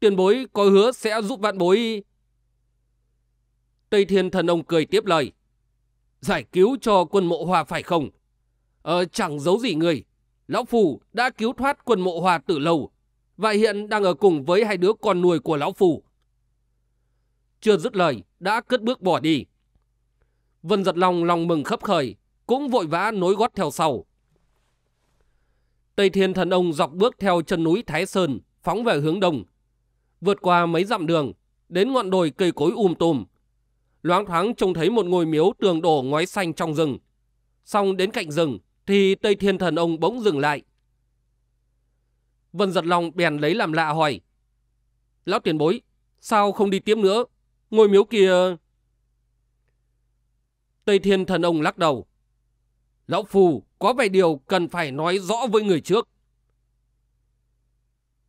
tiền bối có hứa sẽ giúp vạn bối... Tây Thiên Thần Ông cười tiếp lời. Giải cứu cho quân mộ hòa phải không? Ờ, chẳng giấu gì người. Lão Phù đã cứu thoát quân mộ hòa từ lâu và hiện đang ở cùng với hai đứa con nuôi của Lão Phù. Chưa dứt lời, đã cất bước bỏ đi. Vân giật lòng lòng mừng khấp khởi, cũng vội vã nối gót theo sau. Tây Thiên Thần Ông dọc bước theo chân núi Thái Sơn, phóng về hướng đông. Vượt qua mấy dặm đường, đến ngọn đồi cây cối um tùm. Loáng thoáng trông thấy một ngôi miếu tường đổ ngói xanh trong rừng. Xong đến cạnh rừng, thì Tây Thiên Thần Ông bỗng dừng lại. Vân Giật Long bèn lấy làm lạ hỏi. Lão tiền bối, sao không đi tiếp nữa? Ngôi miếu kia... Tây Thiên Thần Ông lắc đầu. Lão Phù, có vài điều cần phải nói rõ với người trước.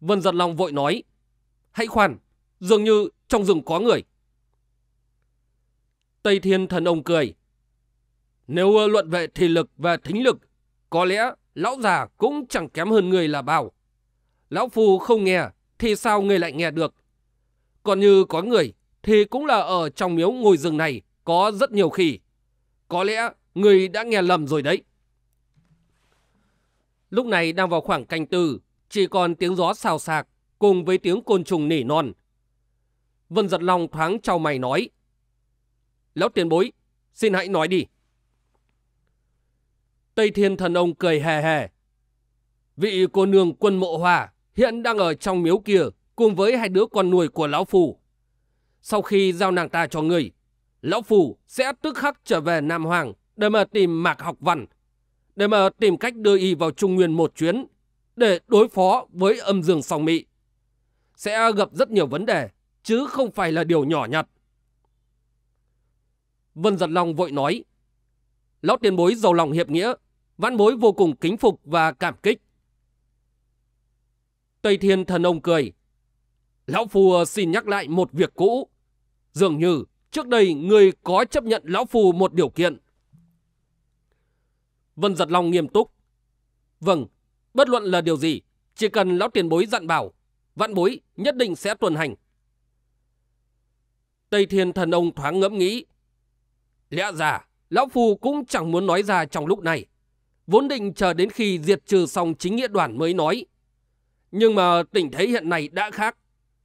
Vân giật lòng vội nói, hãy khoan, dường như trong rừng có người. Tây Thiên thần ông cười. Nếu luận về thể lực và thính lực, có lẽ lão già cũng chẳng kém hơn người là bao. Lão phù không nghe thì sao người lại nghe được. Còn như có người thì cũng là ở trong miếu ngồi rừng này có rất nhiều khỉ. Có lẽ người đã nghe lầm rồi đấy. Lúc này đang vào khoảng canh tư, chỉ còn tiếng gió xào xạc cùng với tiếng côn trùng nỉ non. Vân Giật lòng thoáng trao mày nói. Lão tiền bối, xin hãy nói đi. Tây Thiên Thần Ông cười hề hề. Vị cô nương quân mộ hòa hiện đang ở trong miếu kia cùng với hai đứa con nuôi của Lão Phù. Sau khi giao nàng ta cho người, Lão Phù sẽ tức khắc trở về Nam Hoàng để mà tìm Mạc Học Văn để mà tìm cách đưa y vào Trung Nguyên một chuyến để đối phó với âm dương song mị. Sẽ gặp rất nhiều vấn đề, chứ không phải là điều nhỏ nhặt. Vân Giật Long vội nói, Lão tiền bối giàu lòng hiệp nghĩa, văn bối vô cùng kính phục và cảm kích. Tây Thiên Thần Ông cười, Lão Phu xin nhắc lại một việc cũ. Dường như trước đây người có chấp nhận Lão Phu một điều kiện Vân Giật Long nghiêm túc. Vâng, bất luận là điều gì, chỉ cần lão tiền bối dặn bảo, vạn bối nhất định sẽ tuần hành. Tây Thiên Thần Ông thoáng ngẫm nghĩ. Lẽ ra, lão phu cũng chẳng muốn nói ra trong lúc này. Vốn định chờ đến khi diệt trừ xong chính nghĩa đoàn mới nói. Nhưng mà tình thế hiện nay đã khác.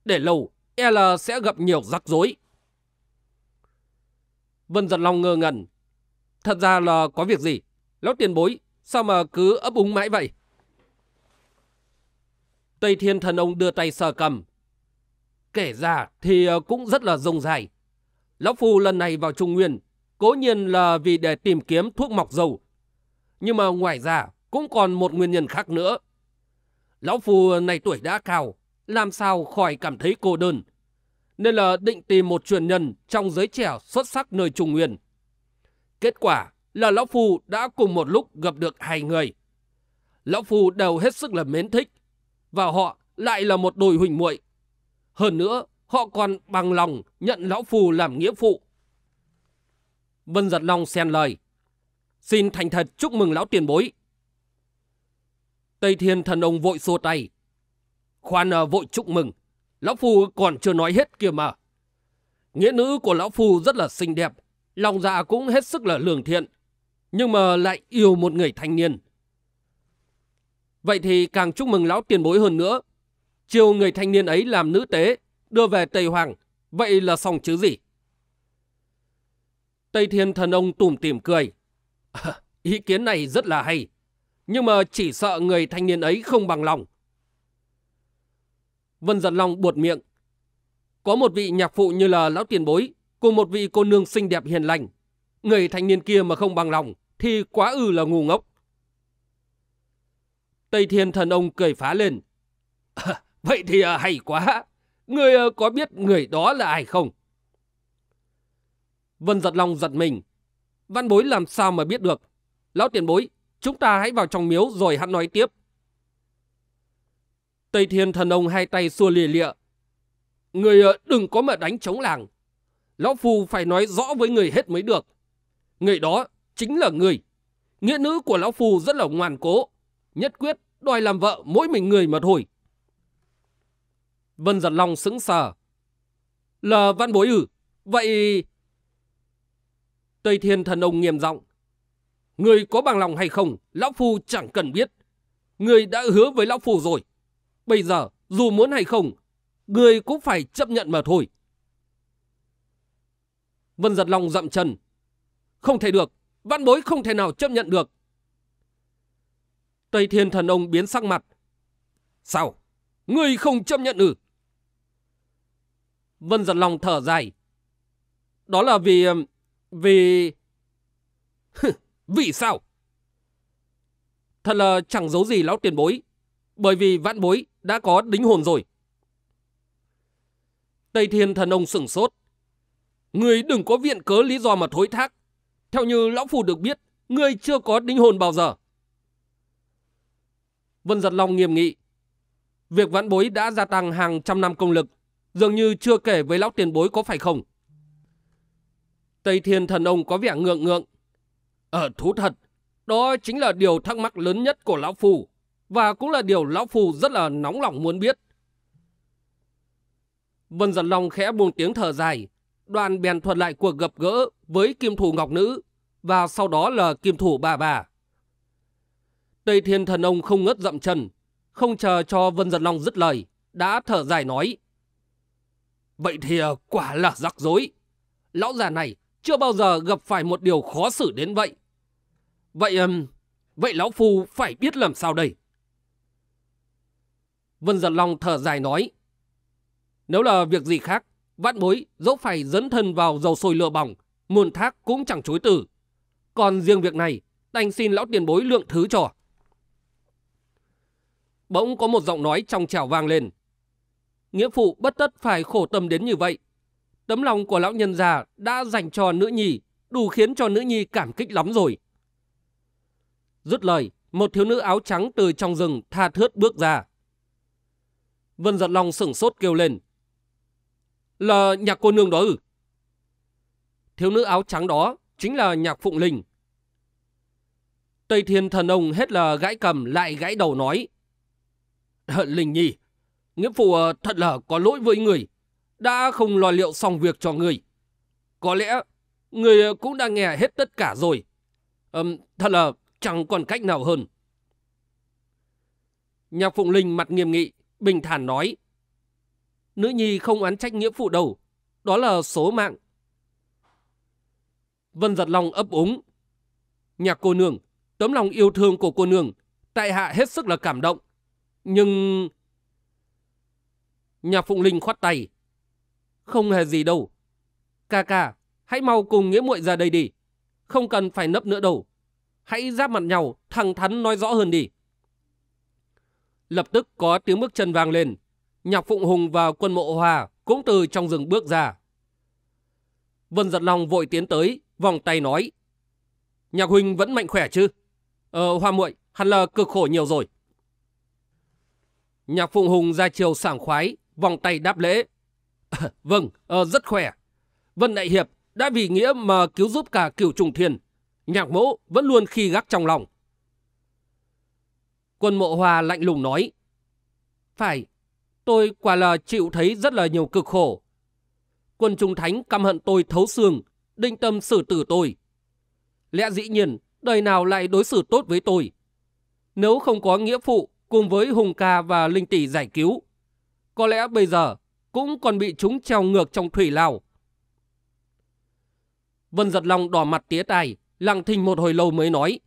Để lâu, e là sẽ gặp nhiều rắc rối. Vân Giật Long ngơ ngẩn. Thật ra là có việc gì? Lão tiền bối, sao mà cứ ấp úng mãi vậy? Tây Thiên Thần Ông đưa tay sờ cầm. Kể ra thì ờ, cũng rất là rông dài. Lão Phu lần này vào Trung Nguyên, cố nhiên là vì để tìm kiếm thuốc mọc dầu. Nhưng mà ngoài ra cũng còn một nguyên nhân khác nữa. Lão Phu này tuổi đã cao, làm sao khỏi cảm thấy cô đơn. Nên là định tìm một truyền nhân trong giới trẻ xuất sắc nơi Trung Nguyên. Kết quả là Lão Phu đã cùng một lúc gặp được hai người. Lão Phu đều hết sức là mến thích, và họ lại là một đôi huynh muội. Hơn nữa, họ còn bằng lòng nhận Lão Phu làm nghĩa phụ. Vân Giật Long xen lời. Xin thành thật chúc mừng Lão tiền bối. Tây Thiên thần ông vội xô tay. Khoan ờ, vội chúc mừng. Lão Phu còn chưa nói hết kìa mà. Nghĩa nữ của Lão Phu rất là xinh đẹp. Lòng dạ cũng hết sức là lường thiện nhưng mà lại yêu một người thanh niên. Vậy thì càng chúc mừng lão tiền bối hơn nữa. chiều người thanh niên ấy làm nữ tế, đưa về Tây Hoàng, vậy là xong chứ gì? Tây Thiên thần ông tủm tỉm cười. À, ý kiến này rất là hay, nhưng mà chỉ sợ người thanh niên ấy không bằng lòng. Vân Giật Long buột miệng. Có một vị nhạc phụ như là lão tiền bối, cùng một vị cô nương xinh đẹp hiền lành, người thanh niên kia mà không bằng lòng thì quá ư là ngu ngốc. Tây Thiên thần ông cười phá lên. À, vậy thì à, hay quá. Người à, có biết người đó là ai không? Vân giật lòng giật mình. Văn bối làm sao mà biết được? Lão tiền bối, chúng ta hãy vào trong miếu rồi hắn nói tiếp. Tây Thiên thần ông hai tay xua lìa lịa. Người đừng có mà đánh chống làng. Lão Phu phải nói rõ với người hết mới được. Người đó chính là người. Nghĩa nữ của Lão Phù rất là ngoan cố. Nhất quyết đòi làm vợ mỗi mình người mà thôi. Vân Giật lòng sững sờ. Là văn bối ử. Vậy... Tây Thiên Thần Ông nghiêm giọng Người có bằng lòng hay không, Lão phù chẳng cần biết. Người đã hứa với Lão phù rồi. Bây giờ, dù muốn hay không, người cũng phải chấp nhận mà thôi. Vân Giật lòng dậm chân, không thể được, văn bối không thể nào chấp nhận được. Tây Thiên Thần Ông biến sắc mặt. Sao? Ngươi không chấp nhận ư? Vân giật lòng thở dài. Đó là vì... Um, vì... vì sao? Thật là chẳng giấu gì lão tiền bối. Bởi vì vãn bối đã có đính hồn rồi. Tây Thiên Thần Ông sửng sốt. Ngươi đừng có viện cớ lý do mà thối thác. Theo như Lão Phù được biết, ngươi chưa có đính hồn bao giờ. Vân Giật Long nghiêm nghị. Việc vãn bối đã gia tăng hàng trăm năm công lực, dường như chưa kể với lão tiền bối có phải không? Tây Thiên Thần Ông có vẻ ngượng ngượng. Ở ờ, thú thật, đó chính là điều thắc mắc lớn nhất của Lão Phù, và cũng là điều Lão Phù rất là nóng lòng muốn biết. Vân Giật Long khẽ buông tiếng thở dài, đoàn bèn thuật lại cuộc gặp gỡ với kim thủ ngọc nữ và sau đó là kim thủ bà bà. Tây Thiên Thần Ông không ngớt dậm chân, không chờ cho Vân Giật Long dứt lời, đã thở dài nói. Vậy thì ờ, quả là rắc rối. Lão già này chưa bao giờ gặp phải một điều khó xử đến vậy. Vậy vậy Lão Phu phải biết làm sao đây? Vân Giật Long thở dài nói. Nếu là việc gì khác, vạn bối dẫu phải dấn thân vào dầu sôi lửa bỏng, muôn thác cũng chẳng chối từ. Còn riêng việc này, đành xin lão tiền bối lượng thứ cho. Bỗng có một giọng nói trong trẻo vang lên. Nghĩa phụ bất tất phải khổ tâm đến như vậy. Tấm lòng của lão nhân già đã dành cho nữ nhi, đủ khiến cho nữ nhi cảm kích lắm rồi. Dứt lời, một thiếu nữ áo trắng từ trong rừng tha thướt bước ra. Vân Giật lòng sửng sốt kêu lên. Là nhạc cô nương đó ư? Thiếu nữ áo trắng đó chính là nhạc Phụng Linh. Tây Thiên Thần Ông hết là gãi cầm lại gãi đầu nói. hận Linh Nhi, Nghĩa Phụ ờ, thật là có lỗi với người, đã không lo liệu xong việc cho người. Có lẽ người ờ, cũng đã nghe hết tất cả rồi. Um, thật là chẳng còn cách nào hơn. Nhạc Phụng Linh mặt nghiêm nghị, bình thản nói. Nữ nhi không oán trách nghĩa phụ đâu. Đó là số mạng. Vân giật lòng ấp úng. Nhà cô nương, tấm lòng yêu thương của cô nương, tại hạ hết sức là cảm động. Nhưng... Nhà Phụng Linh khoát tay. Không hề gì đâu. Ca ca, hãy mau cùng nghĩa muội ra đây đi. Không cần phải nấp nữa đâu. Hãy giáp mặt nhau, thẳng thắn nói rõ hơn đi. Lập tức có tiếng bước chân vang lên. Nhạc Phụng Hùng và quân mộ Hòa cũng từ trong rừng bước ra. Vân Giật Long vội tiến tới, vòng tay nói. Nhạc Huynh vẫn mạnh khỏe chứ? Ờ, Hoa muội hẳn là cực khổ nhiều rồi. Nhạc Phụng Hùng ra chiều sảng khoái, vòng tay đáp lễ. vâng, ờ, rất khỏe. Vân Đại Hiệp đã vì nghĩa mà cứu giúp cả cửu trùng thiền. Nhạc mẫu vẫn luôn khi gác trong lòng. Quân mộ hòa lạnh lùng nói. Phải, Tôi quả là chịu thấy rất là nhiều cực khổ. Quân Trung Thánh căm hận tôi thấu xương, định tâm xử tử tôi. Lẽ dĩ nhiên, đời nào lại đối xử tốt với tôi. Nếu không có nghĩa phụ cùng với Hùng Ca và Linh Tỷ giải cứu, có lẽ bây giờ cũng còn bị chúng treo ngược trong thủy lao. Vân giật lòng đỏ mặt tía tai, lặng thinh một hồi lâu mới nói.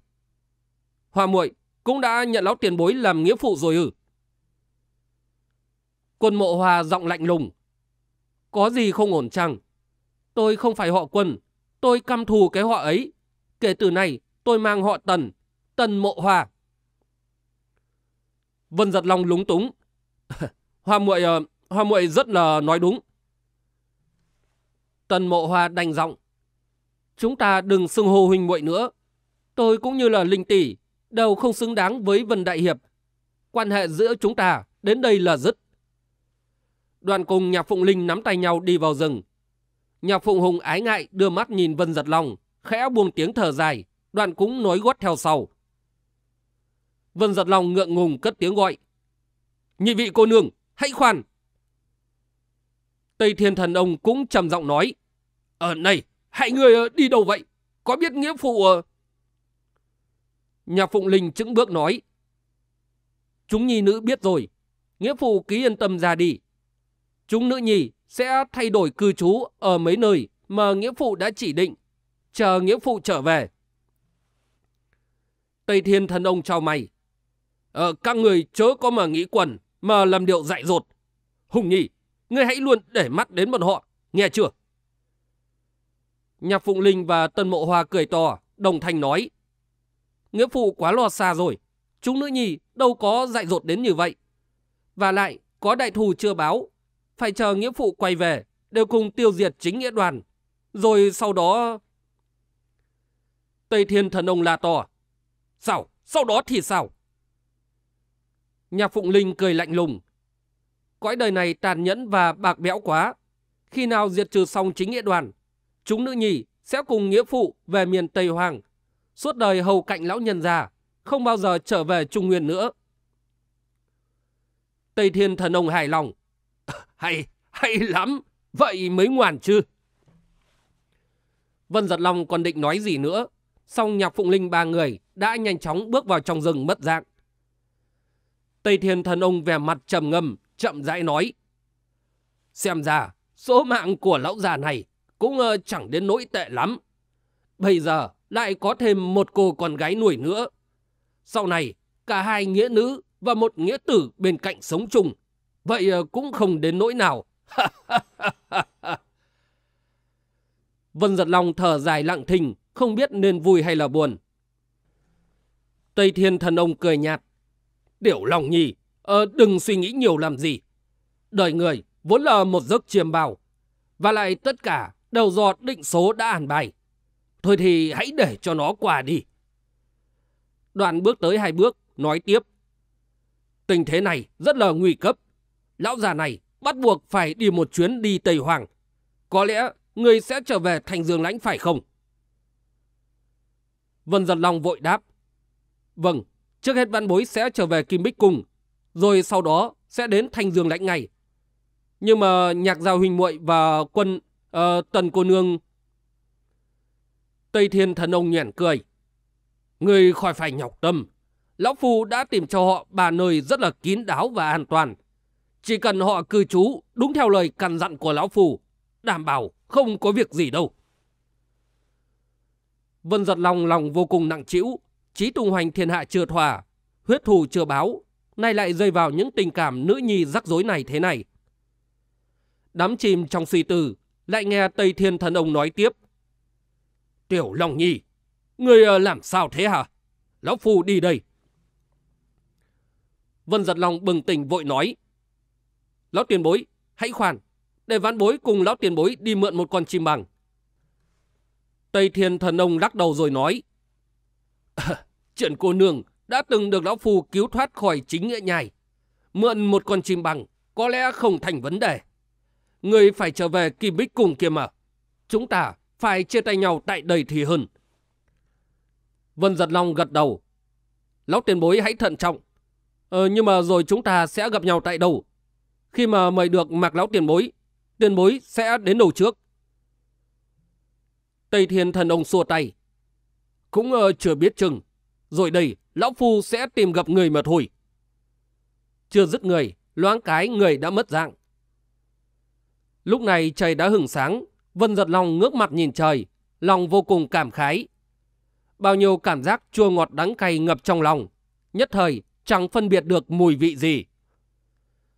hòa muội cũng đã nhận lão tiền bối làm nghĩa phụ rồi ư? Quân mộ hòa giọng lạnh lùng. Có gì không ổn chăng? Tôi không phải họ quân. Tôi căm thù cái họ ấy. Kể từ này tôi mang họ tần. Tần mộ hòa. Vân giật lòng lúng túng. hoa muội ờ, hoa muội rất là nói đúng. Tần mộ hoa đành giọng. Chúng ta đừng xưng hô huynh muội nữa. Tôi cũng như là linh tỷ, đều không xứng đáng với Vân Đại Hiệp. Quan hệ giữa chúng ta đến đây là dứt. Đoàn cùng Nhạc Phụng Linh nắm tay nhau đi vào rừng. Nhạc Phụng Hùng ái ngại đưa mắt nhìn Vân Giật Long, khẽ buông tiếng thở dài, đoàn cũng nối gót theo sau. Vân Giật Long ngượng ngùng cất tiếng gọi. Nhị vị cô nương, hãy khoan. Tây Thiên Thần Ông cũng trầm giọng nói. Ở ờ, này, hãy người ờ, đi đâu vậy? Có biết nghĩa phụ... Ờ? nhạc Phụng Linh chững bước nói. Chúng nhi nữ biết rồi. Nghĩa phụ ký yên tâm ra đi. Chúng nữ nhi sẽ thay đổi cư trú ở mấy nơi mà nghĩa phụ đã chỉ định, chờ nghĩa phụ trở về. Tây Thiên thân ông trao mày. Ờ, các người chớ có mà nghĩ quần, mà làm điều dại dột. Hùng nhỉ, ngươi hãy luôn để mắt đến bọn họ, nghe chưa? Nhạc Phụng Linh và Tân Mộ Hoa cười to, đồng thanh nói. Nghĩa phụ quá lo xa rồi, chúng nữ nhi đâu có dại dột đến như vậy. Và lại, có đại thù chưa báo, phải chờ nghĩa phụ quay về đều cùng tiêu diệt chính nghĩa đoàn. Rồi sau đó... Tây Thiên Thần Ông la to. Sao? Sau đó thì sao? Nhạc Phụng Linh cười lạnh lùng. Cõi đời này tàn nhẫn và bạc bẽo quá. Khi nào diệt trừ xong chính nghĩa đoàn, chúng nữ nhì sẽ cùng nghĩa phụ về miền Tây Hoàng. Suốt đời hầu cạnh lão nhân già, không bao giờ trở về Trung Nguyên nữa. Tây Thiên Thần Ông hài lòng. Hay, hay lắm, vậy mới ngoan chứ. Vân Giật Long còn định nói gì nữa, song nhạc phụng linh ba người đã nhanh chóng bước vào trong rừng mất dạng. Tây Thiên Thần Ông vẻ mặt trầm ngâm, chậm rãi nói. Xem ra, số mạng của lão già này cũng uh, chẳng đến nỗi tệ lắm. Bây giờ lại có thêm một cô con gái nuôi nữa. Sau này, cả hai nghĩa nữ và một nghĩa tử bên cạnh sống chung Vậy ờ, cũng không đến nỗi nào. Vân Giật lòng thở dài lặng thình, không biết nên vui hay là buồn. Tây Thiên Thần Ông cười nhạt. Tiểu Long Nhi, ờ, đừng suy nghĩ nhiều làm gì. Đời người vốn là một giấc chiêm bào. Và lại tất cả đều do định số đã an bài. Thôi thì hãy để cho nó qua đi. Đoạn bước tới hai bước, nói tiếp. Tình thế này rất là nguy cấp lão già này bắt buộc phải đi một chuyến đi Tây Hoàng. Có lẽ người sẽ trở về thành Dương Lãnh phải không? Vân Giật Long vội đáp. Vâng, trước hết văn bối sẽ trở về Kim Bích Cung, rồi sau đó sẽ đến thành Dương Lãnh ngày Nhưng mà nhạc giao huynh muội và quân uh, tần cô nương... Tây Thiên Thần Ông nhẹn cười. Người khỏi phải nhọc tâm. Lão Phu đã tìm cho họ bà nơi rất là kín đáo và an toàn. Chỉ cần họ cư trú đúng theo lời căn dặn của Lão Phù, đảm bảo không có việc gì đâu. Vân giật lòng lòng vô cùng nặng trĩu, trí tung hoành thiên hạ chưa thỏa, huyết thù chưa báo, nay lại rơi vào những tình cảm nữ nhi rắc rối này thế này. Đắm chìm trong suy tư, lại nghe Tây Thiên Thần Ông nói tiếp. Tiểu Long Nhi, người làm sao thế hả? Lão phù đi đây. Vân giật lòng bừng tỉnh vội nói. Lão tiền bối, hãy khoan, để vãn bối cùng lão tiền bối đi mượn một con chim bằng. Tây Thiên Thần Ông lắc đầu rồi nói. chuyện cô nương đã từng được lão phù cứu thoát khỏi chính nghĩa nhai. Mượn một con chim bằng có lẽ không thành vấn đề. Người phải trở về kim bích cùng kia mà. Chúng ta phải chia tay nhau tại đây thì hơn. Vân Giật Long gật đầu. Lão tiền bối hãy thận trọng. Ờ, nhưng mà rồi chúng ta sẽ gặp nhau tại đâu? Khi mà mời được mạc lão tiền bối, tiền bối sẽ đến đầu trước. Tây Thiên thần ông xua tay. Cũng uh, chưa biết chừng. Rồi đây, lão phu sẽ tìm gặp người mà thôi. Chưa dứt người, loáng cái người đã mất dạng. Lúc này trời đã hửng sáng, Vân giật lòng ngước mặt nhìn trời, lòng vô cùng cảm khái. Bao nhiêu cảm giác chua ngọt đắng cay ngập trong lòng, nhất thời chẳng phân biệt được mùi vị gì.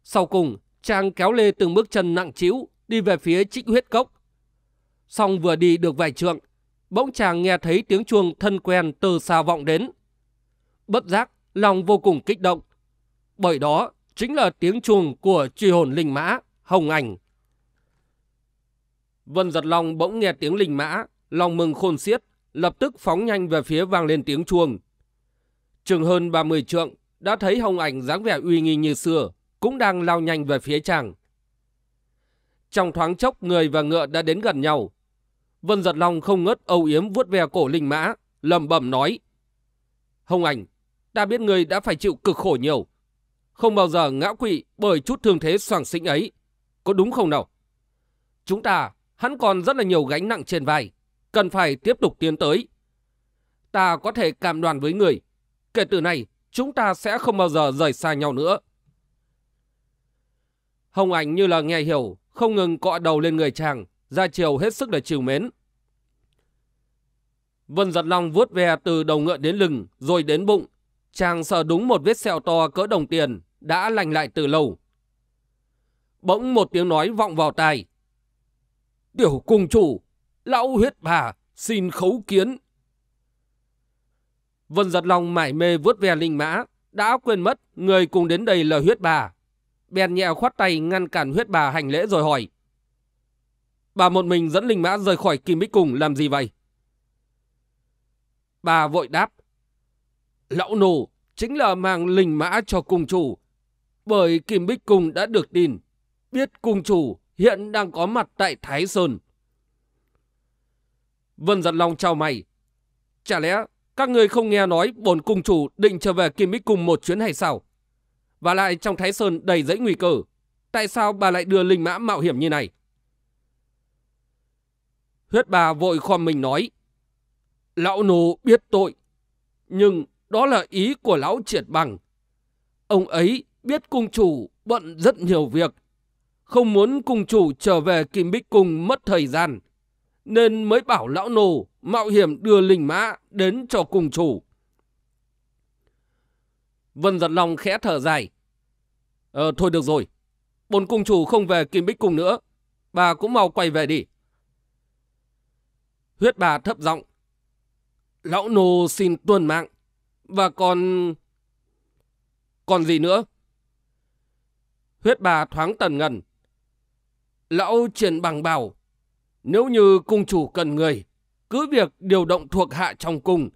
Sau cùng, Trang kéo Lê từng bước chân nặng trĩu đi về phía trích huyết cốc. Xong vừa đi được vài trượng, bỗng chàng nghe thấy tiếng chuông thân quen từ xa vọng đến. Bất giác, lòng vô cùng kích động. Bởi đó chính là tiếng chuông của truy hồn linh mã, Hồng Ảnh. Vân giật lòng bỗng nghe tiếng linh mã, lòng mừng khôn xiết, lập tức phóng nhanh về phía vang lên tiếng chuông. trường hơn 30 trượng, đã thấy Hồng Ảnh dáng vẻ uy nghi như xưa, cũng đang lao nhanh về phía chàng. Trong thoáng chốc người và ngựa đã đến gần nhau. Vân Giật Long không ngớt âu yếm vuốt ve cổ linh mã, lầm bẩm nói. Hồng ảnh, ta biết người đã phải chịu cực khổ nhiều. Không bao giờ ngã quỵ bởi chút thương thế soàng xĩnh ấy. Có đúng không nào? Chúng ta hắn còn rất là nhiều gánh nặng trên vai. Cần phải tiếp tục tiến tới. Ta có thể cảm đoàn với người. Kể từ này, chúng ta sẽ không bao giờ rời xa nhau nữa. Hồng Ảnh như là nghe hiểu, không ngừng cọ đầu lên người chàng, ra chiều hết sức để chiều mến. Vân Giật Long vuốt ve từ đầu ngựa đến lưng, rồi đến bụng. Chàng sờ đúng một vết sẹo to cỡ đồng tiền, đã lành lại từ lâu. Bỗng một tiếng nói vọng vào tai. Tiểu cung chủ, lão huyết bà, xin khấu kiến. Vân Giật Long mải mê vuốt ve linh mã, đã quên mất người cùng đến đây là huyết bà bèn nhẹ khoát tay ngăn cản huyết bà hành lễ rồi hỏi. Bà một mình dẫn linh mã rời khỏi kim bích cùng làm gì vậy? Bà vội đáp. Lão nổ chính là mang linh mã cho cung chủ. Bởi kim bích cùng đã được tin. Biết cung chủ hiện đang có mặt tại Thái Sơn. Vân giật lòng chào mày. Chả lẽ các người không nghe nói bổn cung chủ định trở về kim bích cùng một chuyến hay sao? Và lại trong Thái Sơn đầy dẫy nguy cơ. Tại sao bà lại đưa linh mã mạo hiểm như này? Huyết bà vội khom mình nói. Lão nô biết tội. Nhưng đó là ý của lão triệt bằng. Ông ấy biết cung chủ bận rất nhiều việc. Không muốn cung chủ trở về Kim Bích Cung mất thời gian. Nên mới bảo lão nô mạo hiểm đưa linh mã đến cho cung chủ. Vân giật lòng khẽ thở dài. Ờ, thôi được rồi. Bồn cung chủ không về kim bích cung nữa. Bà cũng mau quay về đi. Huyết bà thấp giọng Lão nô xin tuân mạng. Và còn... Còn gì nữa? Huyết bà thoáng tần ngần. Lão triển bằng bảo. Nếu như cung chủ cần người, cứ việc điều động thuộc hạ trong cung.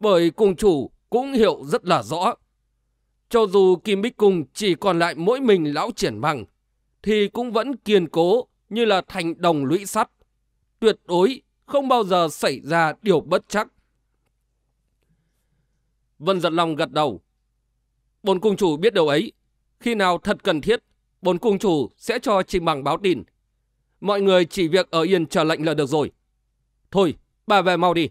Bởi cung chủ cũng hiểu rất là rõ. Cho dù Kim Bích Cung chỉ còn lại mỗi mình lão triển bằng, thì cũng vẫn kiên cố như là thành đồng lũy sắt. Tuyệt đối không bao giờ xảy ra điều bất chắc. Vân Giật Long gật đầu. Bốn cung chủ biết điều ấy. Khi nào thật cần thiết, bốn cung chủ sẽ cho trình bằng báo tin. Mọi người chỉ việc ở yên chờ lệnh là được rồi. Thôi, bà về mau đi.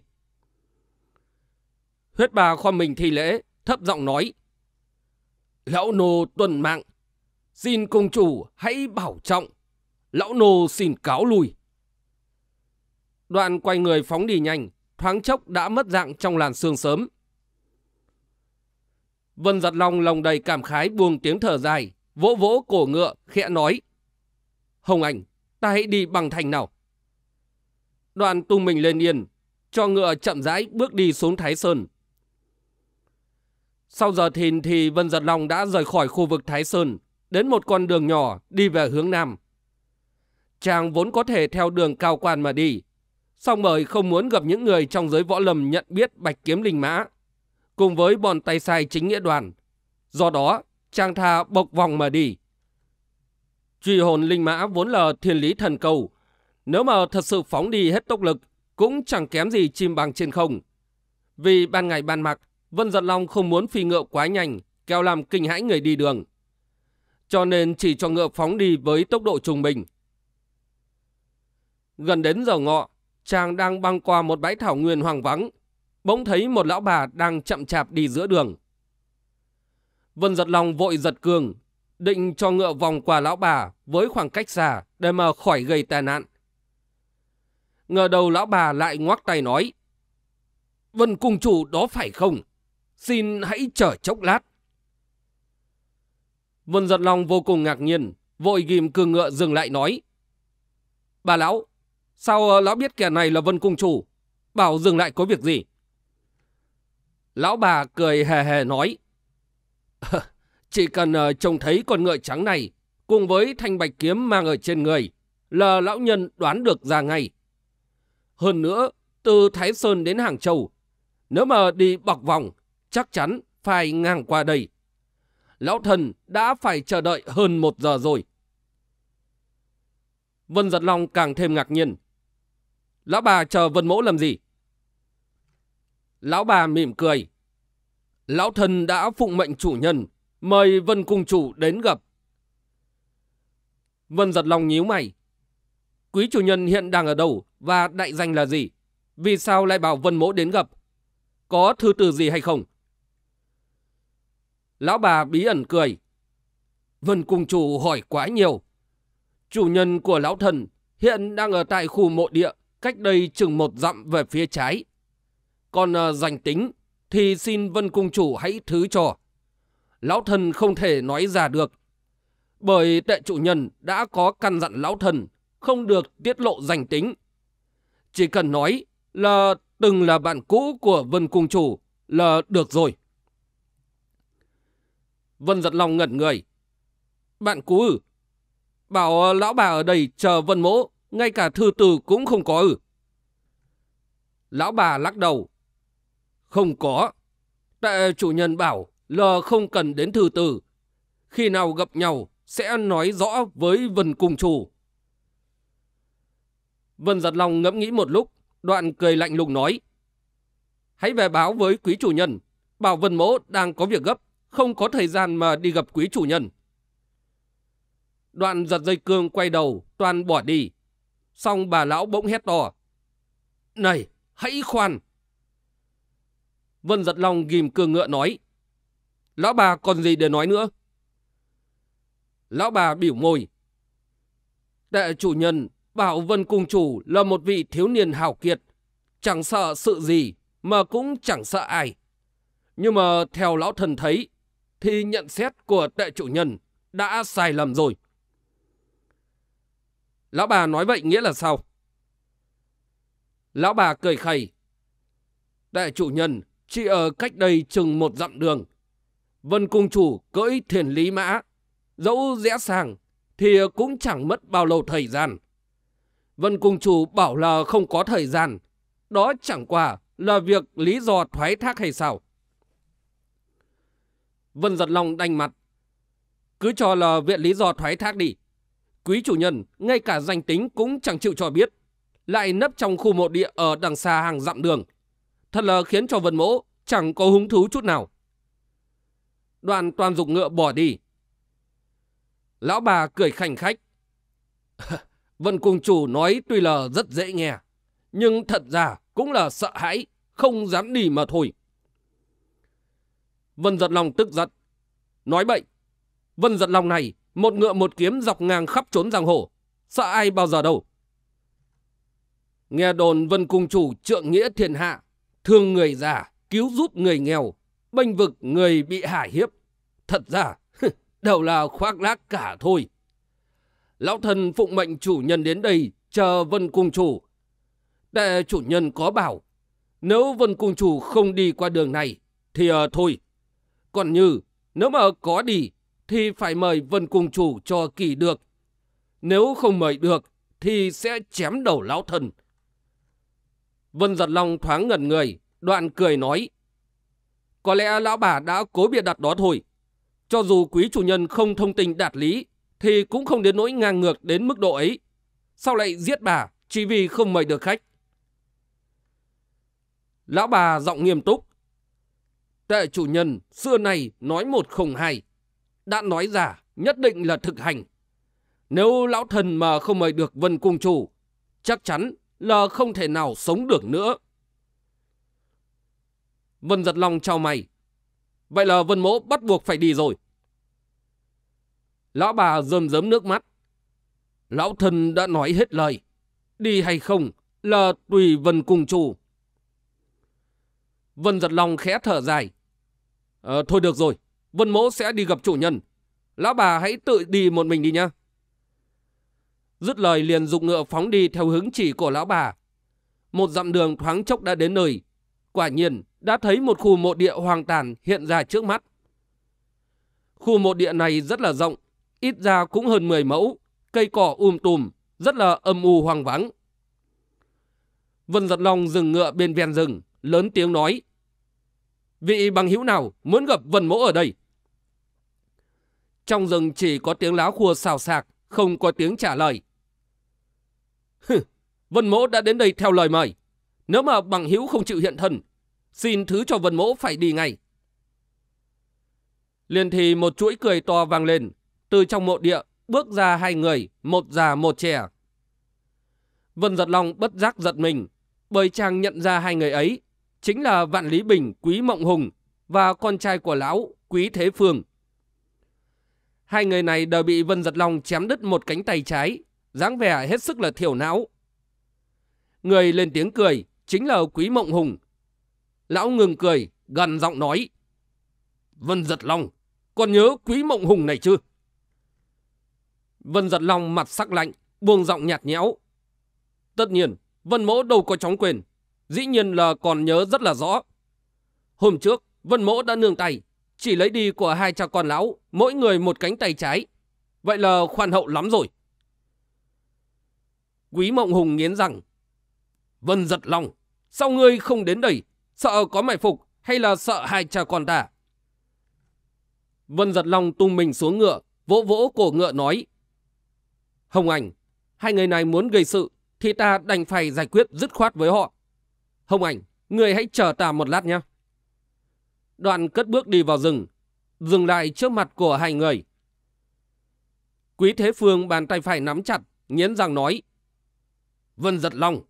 Huyết bà khoan mình thi lễ, thấp giọng nói. Lão nô tuần mạng. Xin công chủ hãy bảo trọng. Lão nô xin cáo lui. Đoạn quay người phóng đi nhanh, thoáng chốc đã mất dạng trong làn sương sớm. Vân giật lòng lòng đầy cảm khái buông tiếng thở dài, vỗ vỗ cổ ngựa, khẽ nói. Hồng ảnh, ta hãy đi bằng thành nào. Đoàn tung mình lên yên, cho ngựa chậm rãi bước đi xuống Thái Sơn, sau giờ thìn thì Vân Giật Long đã rời khỏi khu vực Thái Sơn, đến một con đường nhỏ đi về hướng Nam. Chàng vốn có thể theo đường cao quan mà đi, song bởi không muốn gặp những người trong giới võ lâm nhận biết bạch kiếm linh mã, cùng với bọn tay sai chính nghĩa đoàn. Do đó, chàng thà bộc vòng mà đi. Truy hồn linh mã vốn là thiên lý thần cầu, nếu mà thật sự phóng đi hết tốc lực, cũng chẳng kém gì chim bằng trên không. Vì ban ngày ban mặt, Vân Giật Long không muốn phi ngựa quá nhanh, kéo làm kinh hãi người đi đường. Cho nên chỉ cho ngựa phóng đi với tốc độ trung bình. Gần đến giờ ngọ, chàng đang băng qua một bãi thảo nguyên hoang vắng, bỗng thấy một lão bà đang chậm chạp đi giữa đường. Vân giật lòng vội giật cường, định cho ngựa vòng qua lão bà với khoảng cách xa để mà khỏi gây tai nạn. Ngờ đầu lão bà lại ngoắc tay nói, Vân cung chủ đó phải không? Xin hãy chờ chốc lát. Vân Giật Long vô cùng ngạc nhiên, vội ghim cương ngựa dừng lại nói. Bà lão, sao ờ, lão biết kẻ này là Vân Cung Chủ? Bảo dừng lại có việc gì? Lão bà cười hề hề nói. Chỉ cần ờ, trông thấy con ngựa trắng này cùng với thanh bạch kiếm mang ở trên người là lão nhân đoán được ra ngay. Hơn nữa, từ Thái Sơn đến Hàng Châu, nếu mà đi bọc vòng chắc chắn phải ngang qua đây. Lão thần đã phải chờ đợi hơn một giờ rồi. Vân Giật Long càng thêm ngạc nhiên. Lão bà chờ Vân Mẫu làm gì? Lão bà mỉm cười. Lão thần đã phụng mệnh chủ nhân, mời Vân Cung Chủ đến gặp. Vân Giật Long nhíu mày. Quý chủ nhân hiện đang ở đâu và đại danh là gì? Vì sao lại bảo Vân Mỗ đến gặp? Có thư từ gì hay không? Lão bà bí ẩn cười. Vân Cung Chủ hỏi quá nhiều. Chủ nhân của lão thần hiện đang ở tại khu mộ địa, cách đây chừng một dặm về phía trái. Còn uh, ờ, giành tính thì xin Vân Cung Chủ hãy thứ cho. Lão thần không thể nói ra được. Bởi tệ chủ nhân đã có căn dặn lão thần không được tiết lộ danh tính. Chỉ cần nói là từng là bạn cũ của Vân Cung Chủ là được rồi. Vân giật lòng ngẩn người. Bạn cú ử. Bảo ờ, lão bà ở đây chờ Vân mỗ, ngay cả thư từ cũng không có ử. Lão bà lắc đầu. Không có. Tại chủ nhân bảo lờ không cần đến thư từ. Khi nào gặp nhau sẽ nói rõ với Vân Cung Chủ. Vân giật lòng ngẫm nghĩ một lúc, đoạn cười lạnh lùng nói. Hãy về báo với quý chủ nhân, bảo Vân Mỗ đang có việc gấp, không có thời gian mà đi gặp quý chủ nhân. Đoạn giật dây cương quay đầu, toàn bỏ đi. Xong bà lão bỗng hét to. Này, hãy khoan. Vân giật lòng ghim cương ngựa nói. Lão bà còn gì để nói nữa? Lão bà biểu môi. Đệ chủ nhân bảo Vân Cung Chủ là một vị thiếu niên hào kiệt. Chẳng sợ sự gì mà cũng chẳng sợ ai. Nhưng mà theo lão thần thấy, thì nhận xét của tệ chủ nhân đã sai lầm rồi. Lão bà nói vậy nghĩa là sao? Lão bà cười khẩy. Đại chủ nhân chỉ ở cách đây chừng một dặm đường. Vân cung chủ cưỡi thiền lý mã. Dẫu rẽ sàng thì cũng chẳng mất bao lâu thời gian. Vân cung chủ bảo là không có thời gian. Đó chẳng qua là việc lý do thoái thác hay sao. Vân Giật Long đanh mặt. Cứ cho là viện lý do thoái thác đi. Quý chủ nhân, ngay cả danh tính cũng chẳng chịu cho biết. Lại nấp trong khu mộ địa ở đằng xa hàng dặm đường. Thật là khiến cho Vân Mỗ chẳng có hứng thú chút nào. Đoàn toàn dục ngựa bỏ đi. Lão bà cười khảnh khách. Vân Cung Chủ nói tuy là rất dễ nghe, nhưng thật ra cũng là sợ hãi, không dám đi mà thôi. Vân Giật Long tức giận. Nói bậy. Vân Giật Long này, một ngựa một kiếm dọc ngang khắp trốn giang hồ. Sợ ai bao giờ đâu. Nghe đồn Vân Cung Chủ trượng nghĩa thiên hạ, thương người già, cứu giúp người nghèo, bênh vực người bị hạ hiếp. Thật ra, đều là khoác lác cả thôi. Lão thần phụng mệnh chủ nhân đến đây chờ Vân Cung Chủ. Đệ chủ nhân có bảo, nếu Vân Cung Chủ không đi qua đường này, thì uh, thôi, còn như nếu mà có đi thì phải mời Vân Cung Chủ cho kỳ được. Nếu không mời được thì sẽ chém đầu lão thần. Vân Giật Long thoáng ngẩn người, đoạn cười nói. Có lẽ lão bà đã cố biệt đặt đó thôi. Cho dù quý chủ nhân không thông tình đạt lý thì cũng không đến nỗi ngang ngược đến mức độ ấy. Sao lại giết bà chỉ vì không mời được khách? Lão bà giọng nghiêm túc, Tệ chủ nhân xưa nay nói một không hai. Đã nói ra nhất định là thực hành. Nếu lão thần mà không mời được vân cung chủ, chắc chắn là không thể nào sống được nữa. Vân giật lòng trao mày. Vậy là vân mỗ bắt buộc phải đi rồi. Lão bà rơm rớm nước mắt. Lão thần đã nói hết lời. Đi hay không là tùy vân cung chủ. Vân giật lòng khẽ thở dài. À, thôi được rồi, Vân Mỗ sẽ đi gặp chủ nhân. Lão bà hãy tự đi một mình đi nhá. Dứt lời liền dụng ngựa phóng đi theo hướng chỉ của lão bà. Một dặm đường thoáng chốc đã đến nơi. Quả nhiên, đã thấy một khu mộ địa hoang tàn hiện ra trước mắt. Khu mộ địa này rất là rộng, ít ra cũng hơn 10 mẫu, cây cỏ um tùm, rất là âm u hoang vắng. Vân Giật Long dừng ngựa bên ven rừng, lớn tiếng nói vị bằng hữu nào muốn gặp vần Mẫu ở đây? Trong rừng chỉ có tiếng lá khua xào xạc, không có tiếng trả lời. vân Mẫu đã đến đây theo lời mời. Nếu mà bằng hữu không chịu hiện thân, xin thứ cho vân Mẫu phải đi ngay. Liên thì một chuỗi cười to vang lên, từ trong mộ địa bước ra hai người, một già một trẻ. Vân giật lòng bất giác giật mình, bởi chàng nhận ra hai người ấy chính là Vạn Lý Bình Quý Mộng Hùng và con trai của lão Quý Thế Phương. Hai người này đều bị Vân Giật Long chém đứt một cánh tay trái, dáng vẻ hết sức là thiểu não. Người lên tiếng cười chính là Quý Mộng Hùng. Lão ngừng cười, gần giọng nói. Vân Giật Long, còn nhớ Quý Mộng Hùng này chưa? Vân Giật Long mặt sắc lạnh, buông giọng nhạt nhẽo. Tất nhiên, Vân Mỗ đâu có chóng quyền, Dĩ nhiên là còn nhớ rất là rõ. Hôm trước, Vân Mỗ đã nương tay, chỉ lấy đi của hai cha con lão, mỗi người một cánh tay trái. Vậy là khoan hậu lắm rồi. Quý Mộng Hùng nghiến rằng, Vân giật lòng, sao ngươi không đến đây, sợ có mày phục hay là sợ hai cha con ta? Vân giật lòng tung mình xuống ngựa, vỗ vỗ cổ ngựa nói, Hồng Ảnh, hai người này muốn gây sự, thì ta đành phải giải quyết dứt khoát với họ. Hồng Ảnh, người hãy chờ ta một lát nhé. Đoạn cất bước đi vào rừng, dừng lại trước mặt của hai người. Quý Thế Phương bàn tay phải nắm chặt, nghiến răng nói. Vân giật lòng,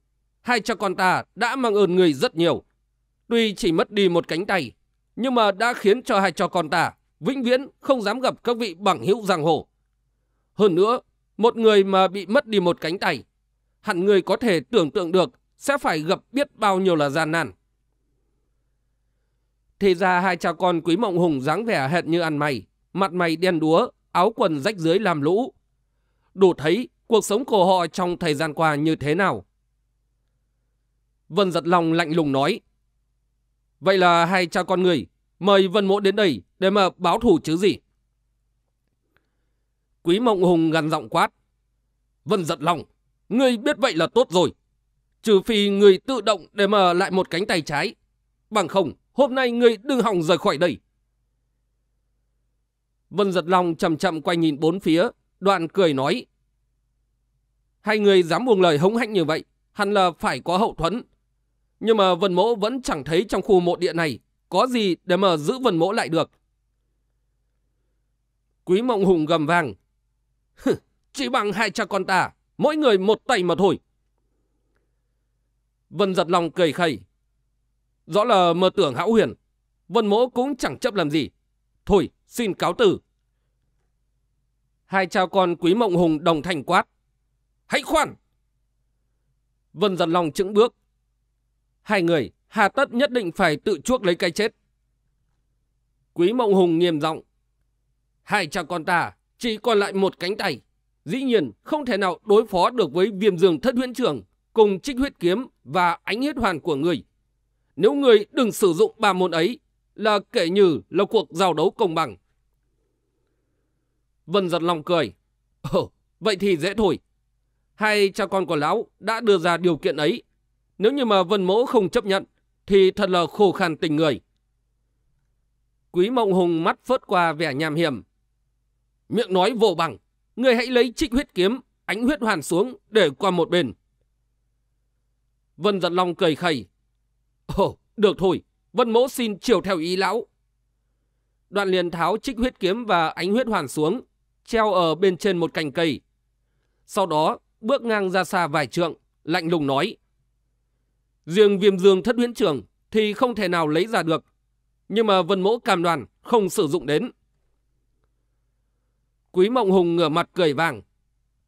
hai cha con ta đã mang ơn người rất nhiều. Tuy chỉ mất đi một cánh tay, nhưng mà đã khiến cho hai cha con ta vĩnh viễn không dám gặp các vị bằng hữu giang hồ. Hơn nữa, một người mà bị mất đi một cánh tay, hẳn người có thể tưởng tượng được sẽ phải gặp biết bao nhiêu là gian nan. Thì ra hai cha con Quý Mộng Hùng dáng vẻ hệt như ăn mày, mặt mày đen đúa, áo quần rách dưới làm lũ. Đủ thấy cuộc sống của họ trong thời gian qua như thế nào. Vân giật lòng lạnh lùng nói. Vậy là hai cha con người mời Vân Mỗ đến đây để mà báo thủ chứ gì. Quý Mộng Hùng gằn giọng quát. Vân giật lòng, ngươi biết vậy là tốt rồi. Trừ phi người tự động để mở lại một cánh tay trái. Bằng không, hôm nay người đừng hỏng rời khỏi đây. Vân giật lòng chậm chậm quay nhìn bốn phía, đoạn cười nói. Hai người dám buông lời hống hạnh như vậy, hẳn là phải có hậu thuẫn. Nhưng mà Vân Mỗ vẫn chẳng thấy trong khu mộ địa này có gì để mà giữ Vân Mỗ lại được. Quý Mộng Hùng gầm vàng. Chỉ bằng hai cha con ta, mỗi người một tay mà thôi. Vân giật lòng cười khẩy. Rõ là mơ tưởng hão huyền. Vân mỗ cũng chẳng chấp làm gì. Thôi, xin cáo tử. Hai cha con quý mộng hùng đồng thành quát. Hãy khoan! Vân giật lòng chững bước. Hai người, hà tất nhất định phải tự chuốc lấy cái chết. Quý mộng hùng nghiêm giọng Hai cha con ta chỉ còn lại một cánh tay. Dĩ nhiên không thể nào đối phó được với viêm dương thất huyễn trường cùng trích huyết kiếm và ánh huyết hoàn của người. Nếu người đừng sử dụng ba môn ấy là kể như là cuộc giao đấu công bằng. Vân giật lòng cười. Ồ, vậy thì dễ thôi. Hai cha con của lão đã đưa ra điều kiện ấy. Nếu như mà Vân Mỗ không chấp nhận thì thật là khổ khăn tình người. Quý Mộng Hùng mắt phớt qua vẻ nham hiểm. Miệng nói vô bằng, người hãy lấy trích huyết kiếm, ánh huyết hoàn xuống để qua một bên. Vân Giật Long cười khẩy. Ồ, được thôi, Vân Mỗ xin chiều theo ý lão. Đoạn liền tháo trích huyết kiếm và ánh huyết hoàn xuống, treo ở bên trên một cành cây. Sau đó, bước ngang ra xa vài trượng, lạnh lùng nói. Riêng viêm dương thất huyễn trường thì không thể nào lấy ra được, nhưng mà Vân Mỗ cam đoàn không sử dụng đến. Quý Mộng Hùng ngửa mặt cười vàng.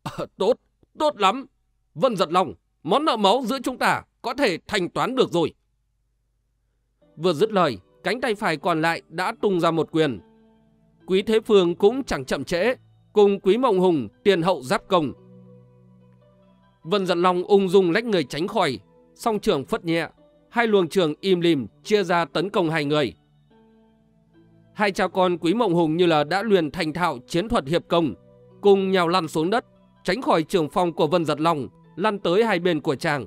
À, tốt, tốt lắm. Vân giật lòng, Món nợ máu giữa chúng ta có thể thanh toán được rồi. Vừa dứt lời, cánh tay phải còn lại đã tung ra một quyền. Quý Thế Phương cũng chẳng chậm trễ, cùng Quý Mộng Hùng tiền hậu giáp công. Vân Giận Long ung dung lách người tránh khỏi, song trường phất nhẹ, hai luồng trường im lìm chia ra tấn công hai người. Hai cha con Quý Mộng Hùng như là đã luyện thành thạo chiến thuật hiệp công, cùng nhào lăn xuống đất, tránh khỏi trường phong của Vân Giật Long lăn tới hai bên của chàng.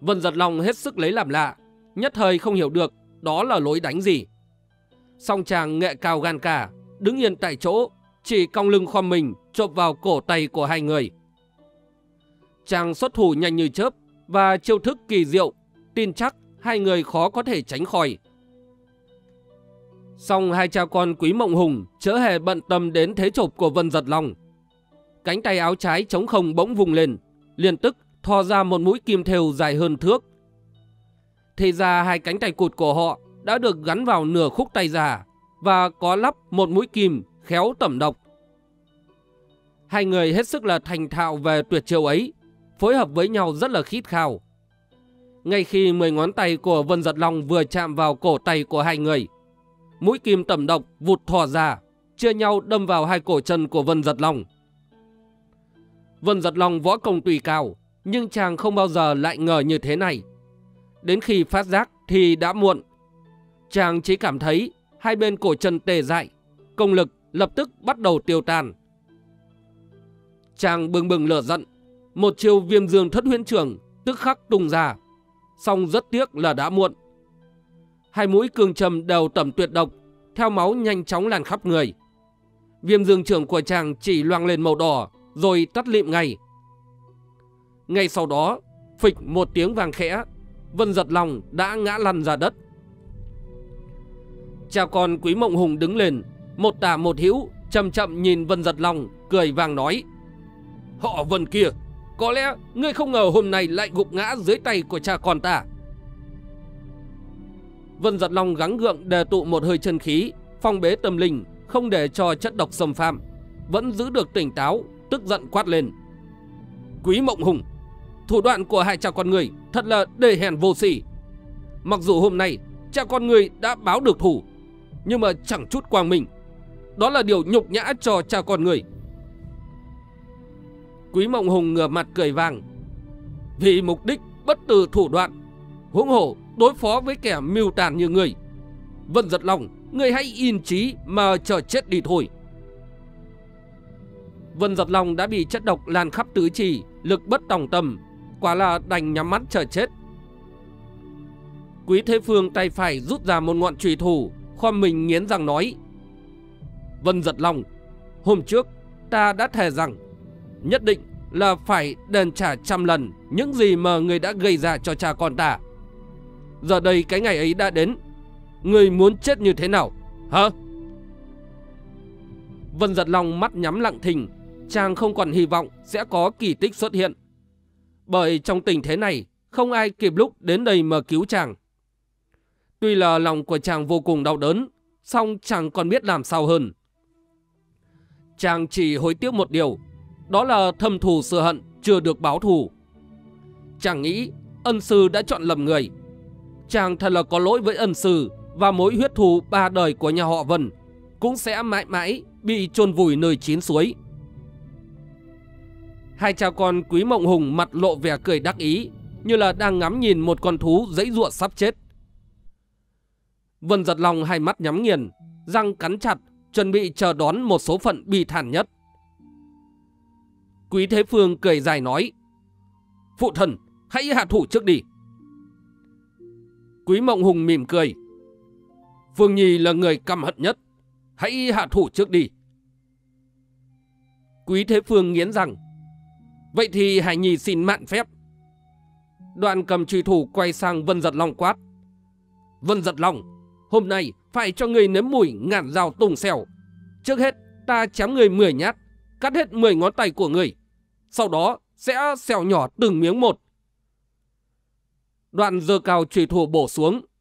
Vân giật lòng hết sức lấy làm lạ, nhất thời không hiểu được đó là lối đánh gì. Song chàng nghệ cao gan cả, đứng yên tại chỗ, chỉ cong lưng khom mình chộp vào cổ tay của hai người. Chàng xuất thủ nhanh như chớp và chiêu thức kỳ diệu, tin chắc hai người khó có thể tránh khỏi. Song hai cha con Quý Mộng Hùng chớ hề bận tâm đến thế chộp của Vân Giật lòng. Cánh tay áo trái chống không bỗng vùng lên, liền tức thò ra một mũi kim thêu dài hơn thước. Thì ra hai cánh tay cụt của họ đã được gắn vào nửa khúc tay già và có lắp một mũi kim khéo tẩm độc. Hai người hết sức là thành thạo về tuyệt chiêu ấy, phối hợp với nhau rất là khít khao. Ngay khi mười ngón tay của Vân Giật Long vừa chạm vào cổ tay của hai người, mũi kim tẩm độc vụt thò ra, chia nhau đâm vào hai cổ chân của Vân Giật Long. Vân Giật Long võ công tùy cao, nhưng chàng không bao giờ lại ngờ như thế này. Đến khi phát giác thì đã muộn. Chàng chỉ cảm thấy hai bên cổ chân tê dại, công lực lập tức bắt đầu tiêu tan. Chàng bừng bừng lửa giận, một chiêu viêm dương thất huyễn trường tức khắc tung ra, song rất tiếc là đã muộn. Hai mũi cường trầm đều tẩm tuyệt độc, theo máu nhanh chóng lan khắp người. Viêm dương trưởng của chàng chỉ loang lên màu đỏ, rồi tắt lịm ngay. Ngay sau đó, phịch một tiếng vàng khẽ, Vân giật long đã ngã lăn ra đất. Cha con Quý Mộng Hùng đứng lên, một tà một hữu chậm chậm nhìn Vân giật long cười vàng nói. Họ Vân kia, có lẽ ngươi không ngờ hôm nay lại gục ngã dưới tay của cha con ta. Vân giật long gắng gượng đề tụ một hơi chân khí, phong bế tâm linh, không để cho chất độc xâm phạm. Vẫn giữ được tỉnh táo, tức giận quát lên. Quý Mộng Hùng, thủ đoạn của hai cha con người thật là đề hèn vô sỉ. Mặc dù hôm nay cha con người đã báo được thủ, nhưng mà chẳng chút quang minh. Đó là điều nhục nhã cho cha con người. Quý Mộng Hùng ngửa mặt cười vàng. Vì mục đích bất từ thủ đoạn, huống hổ đối phó với kẻ mưu tàn như người. Vân giật lòng, người hãy yên trí mà chờ chết đi thôi. Vân Giật Long đã bị chất độc lan khắp tứ chỉ, lực bất tòng tâm, quả là đành nhắm mắt chờ chết. Quý Thế Phương tay phải rút ra một ngọn trùy thủ, khom mình nghiến răng nói. Vân Giật Long, hôm trước ta đã thề rằng nhất định là phải đền trả trăm lần những gì mà người đã gây ra cho cha con ta. Giờ đây cái ngày ấy đã đến, người muốn chết như thế nào, hả? Vân Giật Long mắt nhắm lặng thình, chàng không còn hy vọng sẽ có kỳ tích xuất hiện. Bởi trong tình thế này, không ai kịp lúc đến đây mà cứu chàng. Tuy là lòng của chàng vô cùng đau đớn, song chàng còn biết làm sao hơn. Chàng chỉ hối tiếc một điều, đó là thâm thù sự hận chưa được báo thù. Chàng nghĩ ân sư đã chọn lầm người. Chàng thật là có lỗi với ân sư và mối huyết thù ba đời của nhà họ Vân cũng sẽ mãi mãi bị chôn vùi nơi chín suối. Hai cha con Quý Mộng Hùng mặt lộ vẻ cười đắc ý, như là đang ngắm nhìn một con thú dãy ruộng sắp chết. Vân giật lòng hai mắt nhắm nghiền, răng cắn chặt, chuẩn bị chờ đón một số phận bi thản nhất. Quý Thế Phương cười dài nói, Phụ thần, hãy hạ thủ trước đi. Quý Mộng Hùng mỉm cười, Phương Nhi là người căm hận nhất, hãy hạ thủ trước đi. Quý Thế Phương nghiến rằng, Vậy thì Hải Nhi xin mạn phép. Đoạn cầm truy thủ quay sang Vân Giật Long quát. Vân Giật Long, hôm nay phải cho người nếm mùi ngàn dao tùng xèo. Trước hết, ta chém người 10 nhát, cắt hết 10 ngón tay của người. Sau đó sẽ xèo nhỏ từng miếng một. Đoạn dơ cao truy thủ bổ xuống,